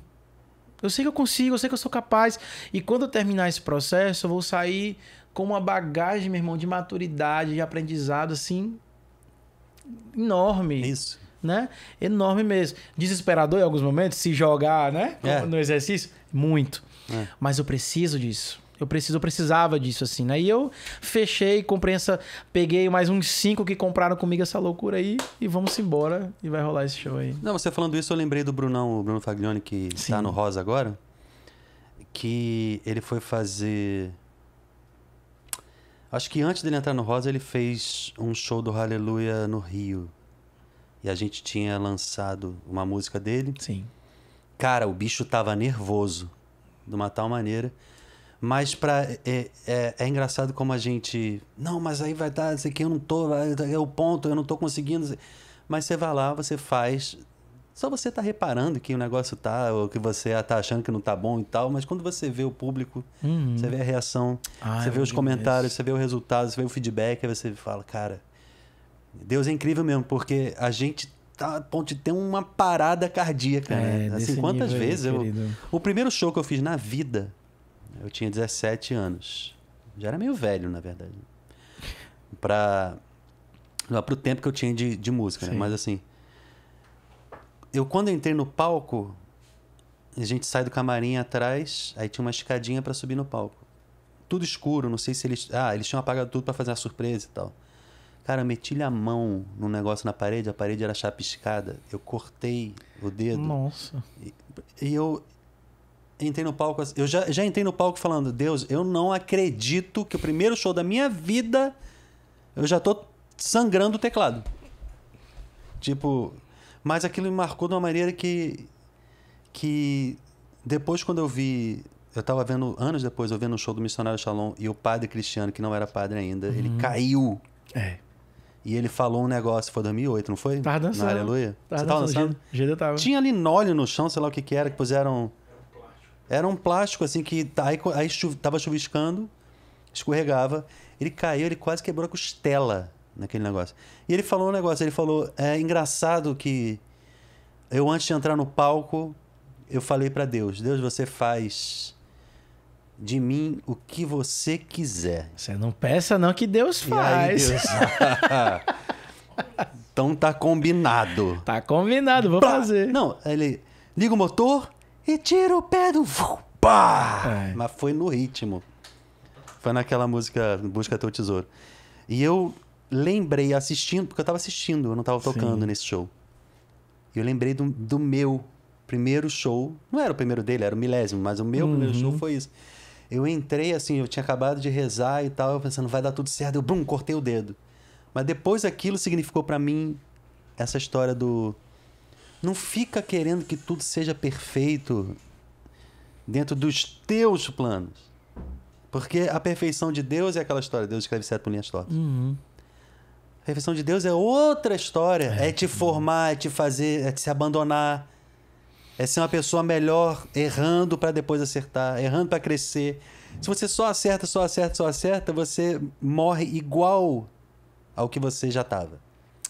Eu sei que eu consigo, eu sei que eu sou capaz. E quando eu terminar esse processo, eu vou sair com uma bagagem, meu irmão, de maturidade, de aprendizado, assim, enorme. Isso. Né? Enorme mesmo. Desesperador em alguns momentos, se jogar, né? É. No exercício. Muito. É. Mas eu preciso disso. Eu preciso, eu precisava disso, assim, né? E eu fechei, comprei essa. Peguei mais uns cinco que compraram comigo essa loucura aí e vamos embora. E vai rolar esse show aí. Não, você falando isso, eu lembrei do Brunão, o Bruno Faglione, que está no Rosa agora. Que ele foi fazer Acho que antes dele entrar no Rosa, ele fez um show do Hallelujah no Rio. E a gente tinha lançado uma música dele. Sim. Cara, o bicho tava nervoso, de uma tal maneira. Mas pra, é, é, é engraçado como a gente. Não, mas aí vai dar, sei que eu não tô, é o ponto, eu não tô conseguindo. Mas você vai lá, você faz, só você tá reparando que o negócio tá, ou que você tá achando que não tá bom e tal, mas quando você vê o público, uhum. você vê a reação, ah, você vê os comentários, você vê o resultado, você vê o feedback, aí você fala, cara, Deus é incrível mesmo, porque a gente tá a ponto de ter uma parada cardíaca, né? é, né? Assim, quantas vezes eu. Querido. O primeiro show que eu fiz na vida, eu tinha 17 anos. Já era meio velho, na verdade. Pra. Para o tempo que eu tinha de, de música, né? Mas assim, eu quando entrei no palco, a gente sai do camarim atrás, aí tinha uma escadinha para subir no palco. Tudo escuro, não sei se eles. Ah, eles tinham apagado tudo para fazer a surpresa e tal. Cara, meti a mão num negócio na parede, a parede era chapiscada. Eu cortei o dedo. Nossa. E, e, eu entrei no palco. Eu já, já entrei no palco falando, Deus, eu não acredito que o primeiro show da minha vida eu já tô sangrando o teclado. Tipo, mas aquilo me marcou de uma maneira que. que depois, quando eu vi. Eu estava vendo, anos depois, eu vendo um show do Missionário Shalom e o padre Cristiano, que não era padre ainda, uhum. ele caiu. É. E ele falou um negócio, foi 2008, não foi? Tava dançando. Na Aleluia. Tava Você tava dançando? dançando? tava. Tinha linóleo no chão, sei lá o que que era, que puseram... Era um plástico, assim, que aí, aí chu, tava chuviscando, escorregava. Ele caiu, ele quase quebrou a costela naquele negócio. E ele falou um negócio, ele falou: "É engraçado que eu antes de entrar no palco, eu falei para Deus: Deus, você faz de mim o que você quiser. Você não peça não que Deus faz. Aí, Deus... então tá combinado. Tá combinado, vou Pá! fazer. Não, ele liga o motor e tira o pé do pá! É. Mas foi no ritmo. Foi naquela música Busca teu tesouro. E eu lembrei assistindo, porque eu tava assistindo, eu não tava tocando Sim. nesse show. E eu lembrei do, do, meu primeiro show. Não era o primeiro dele, era o milésimo, mas o meu uhum. primeiro show uhum. foi isso. Eu entrei assim, eu tinha acabado de rezar e tal, pensando, assim, vai dar tudo certo. Eu, bum, cortei o dedo. Mas depois aquilo significou para mim essa história do. Não fica querendo que tudo seja perfeito dentro dos teus planos. Porque a perfeição de Deus é aquela história, Deus escreve certo por linhas tortas. Uhum. A refeição de Deus é outra história. É, é te formar, é te fazer, é te se abandonar. É ser uma pessoa melhor, errando para depois acertar, errando para crescer. Se você só acerta, só acerta, só acerta, você morre igual ao que você já estava.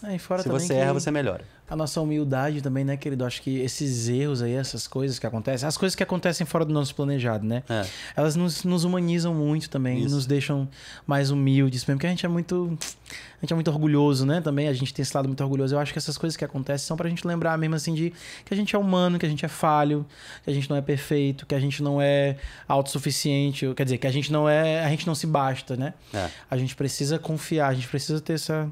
É, Se você erra, você melhora a nossa humildade também, né, querido? Acho que esses erros aí, essas coisas que acontecem, as coisas que acontecem fora do nosso planejado, né? É. Elas nos, nos, humanizam muito também, Isso. nos deixam mais humildes, mesmo que a gente é muito. A gente é muito orgulhoso, né? Também a gente tem esse lado muito orgulhoso. Eu acho que essas coisas que acontecem são pra gente lembrar mesmo assim de que a gente é humano, que a gente é falho, que a gente não é perfeito, que a gente não é autossuficiente, quer dizer, que a gente não é. A gente não se basta, né? É. A gente precisa confiar, a gente precisa ter essa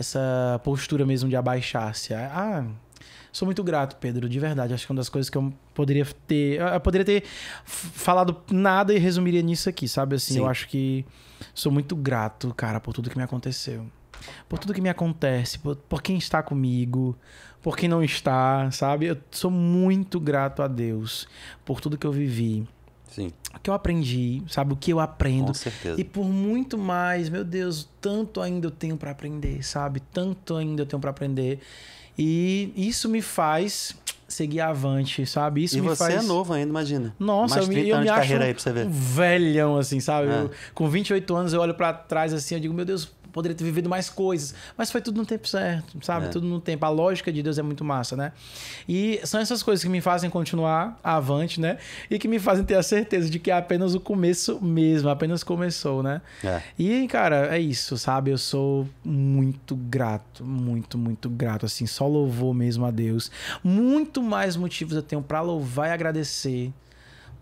essa postura mesmo de abaixar-se. Ah, ah, sou muito grato, Pedro, de verdade. Acho que é uma das coisas que eu poderia ter. Eu poderia ter falado nada e resumiria nisso aqui, sabe? Assim, Sim. eu acho que sou muito grato, cara, por tudo que me aconteceu. Por tudo que me acontece, por, por quem está comigo, por quem não está, sabe? Eu sou muito grato a Deus por tudo que eu vivi. Sim. O que eu aprendi, sabe? O que eu aprendo. Com certeza. E por muito mais, meu Deus, tanto ainda eu tenho para aprender, sabe? Tanto ainda eu tenho para aprender. E isso me faz seguir avante, sabe? Isso e me você é novo ainda, imagina. Nossa, Mais 30 eu, eu anos me acho um velhão, assim, sabe? É. Eu, com 28 anos eu olho para trás assim, eu digo, meu Deus, poderia ter vivido mais coisas. Mas foi tudo no tempo certo, sabe? É. Tudo no tempo. A lógica de Deus é muito massa, né? E são essas coisas que me fazem continuar avante, né? E que me fazem ter a certeza de que é apenas o começo mesmo, apenas começou, né? É. E, cara, é isso, sabe? Eu sou muito grato, muito, muito grato, assim, só louvor mesmo a Deus. Muito mais motivos eu tenho para louvar e agradecer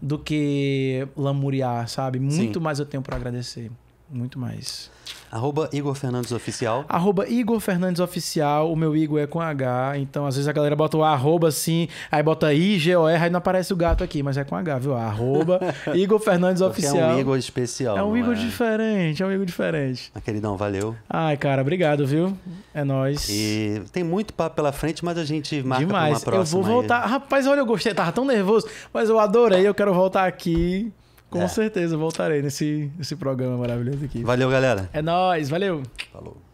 do que lamuriar, sabe? Muito Sim. mais eu tenho para agradecer muito mais. Arroba Igor Fernandes Oficial. Arroba Igor Fernandes Oficial. O meu Igor é com H, então às vezes a galera bota o arroba assim, aí bota I, G, O, R, aí não aparece o gato aqui, mas é com H, viu? Arroba Igor Fernandes Porque Oficial. É um Igor especial. É um Igor é? diferente, é um Igor diferente. Ah, queridão, valeu. Ai, cara, obrigado, viu? É nóis. E tem muito papo pela frente, mas a gente marca Demais. uma próxima. Eu vou voltar. Aí. Rapaz, olha, eu gostei, tava tão nervoso, mas eu adorei, eu quero voltar aqui com é. certeza voltarei nesse, nesse programa maravilhoso aqui. Valeu, galera. É nós, valeu. Falou.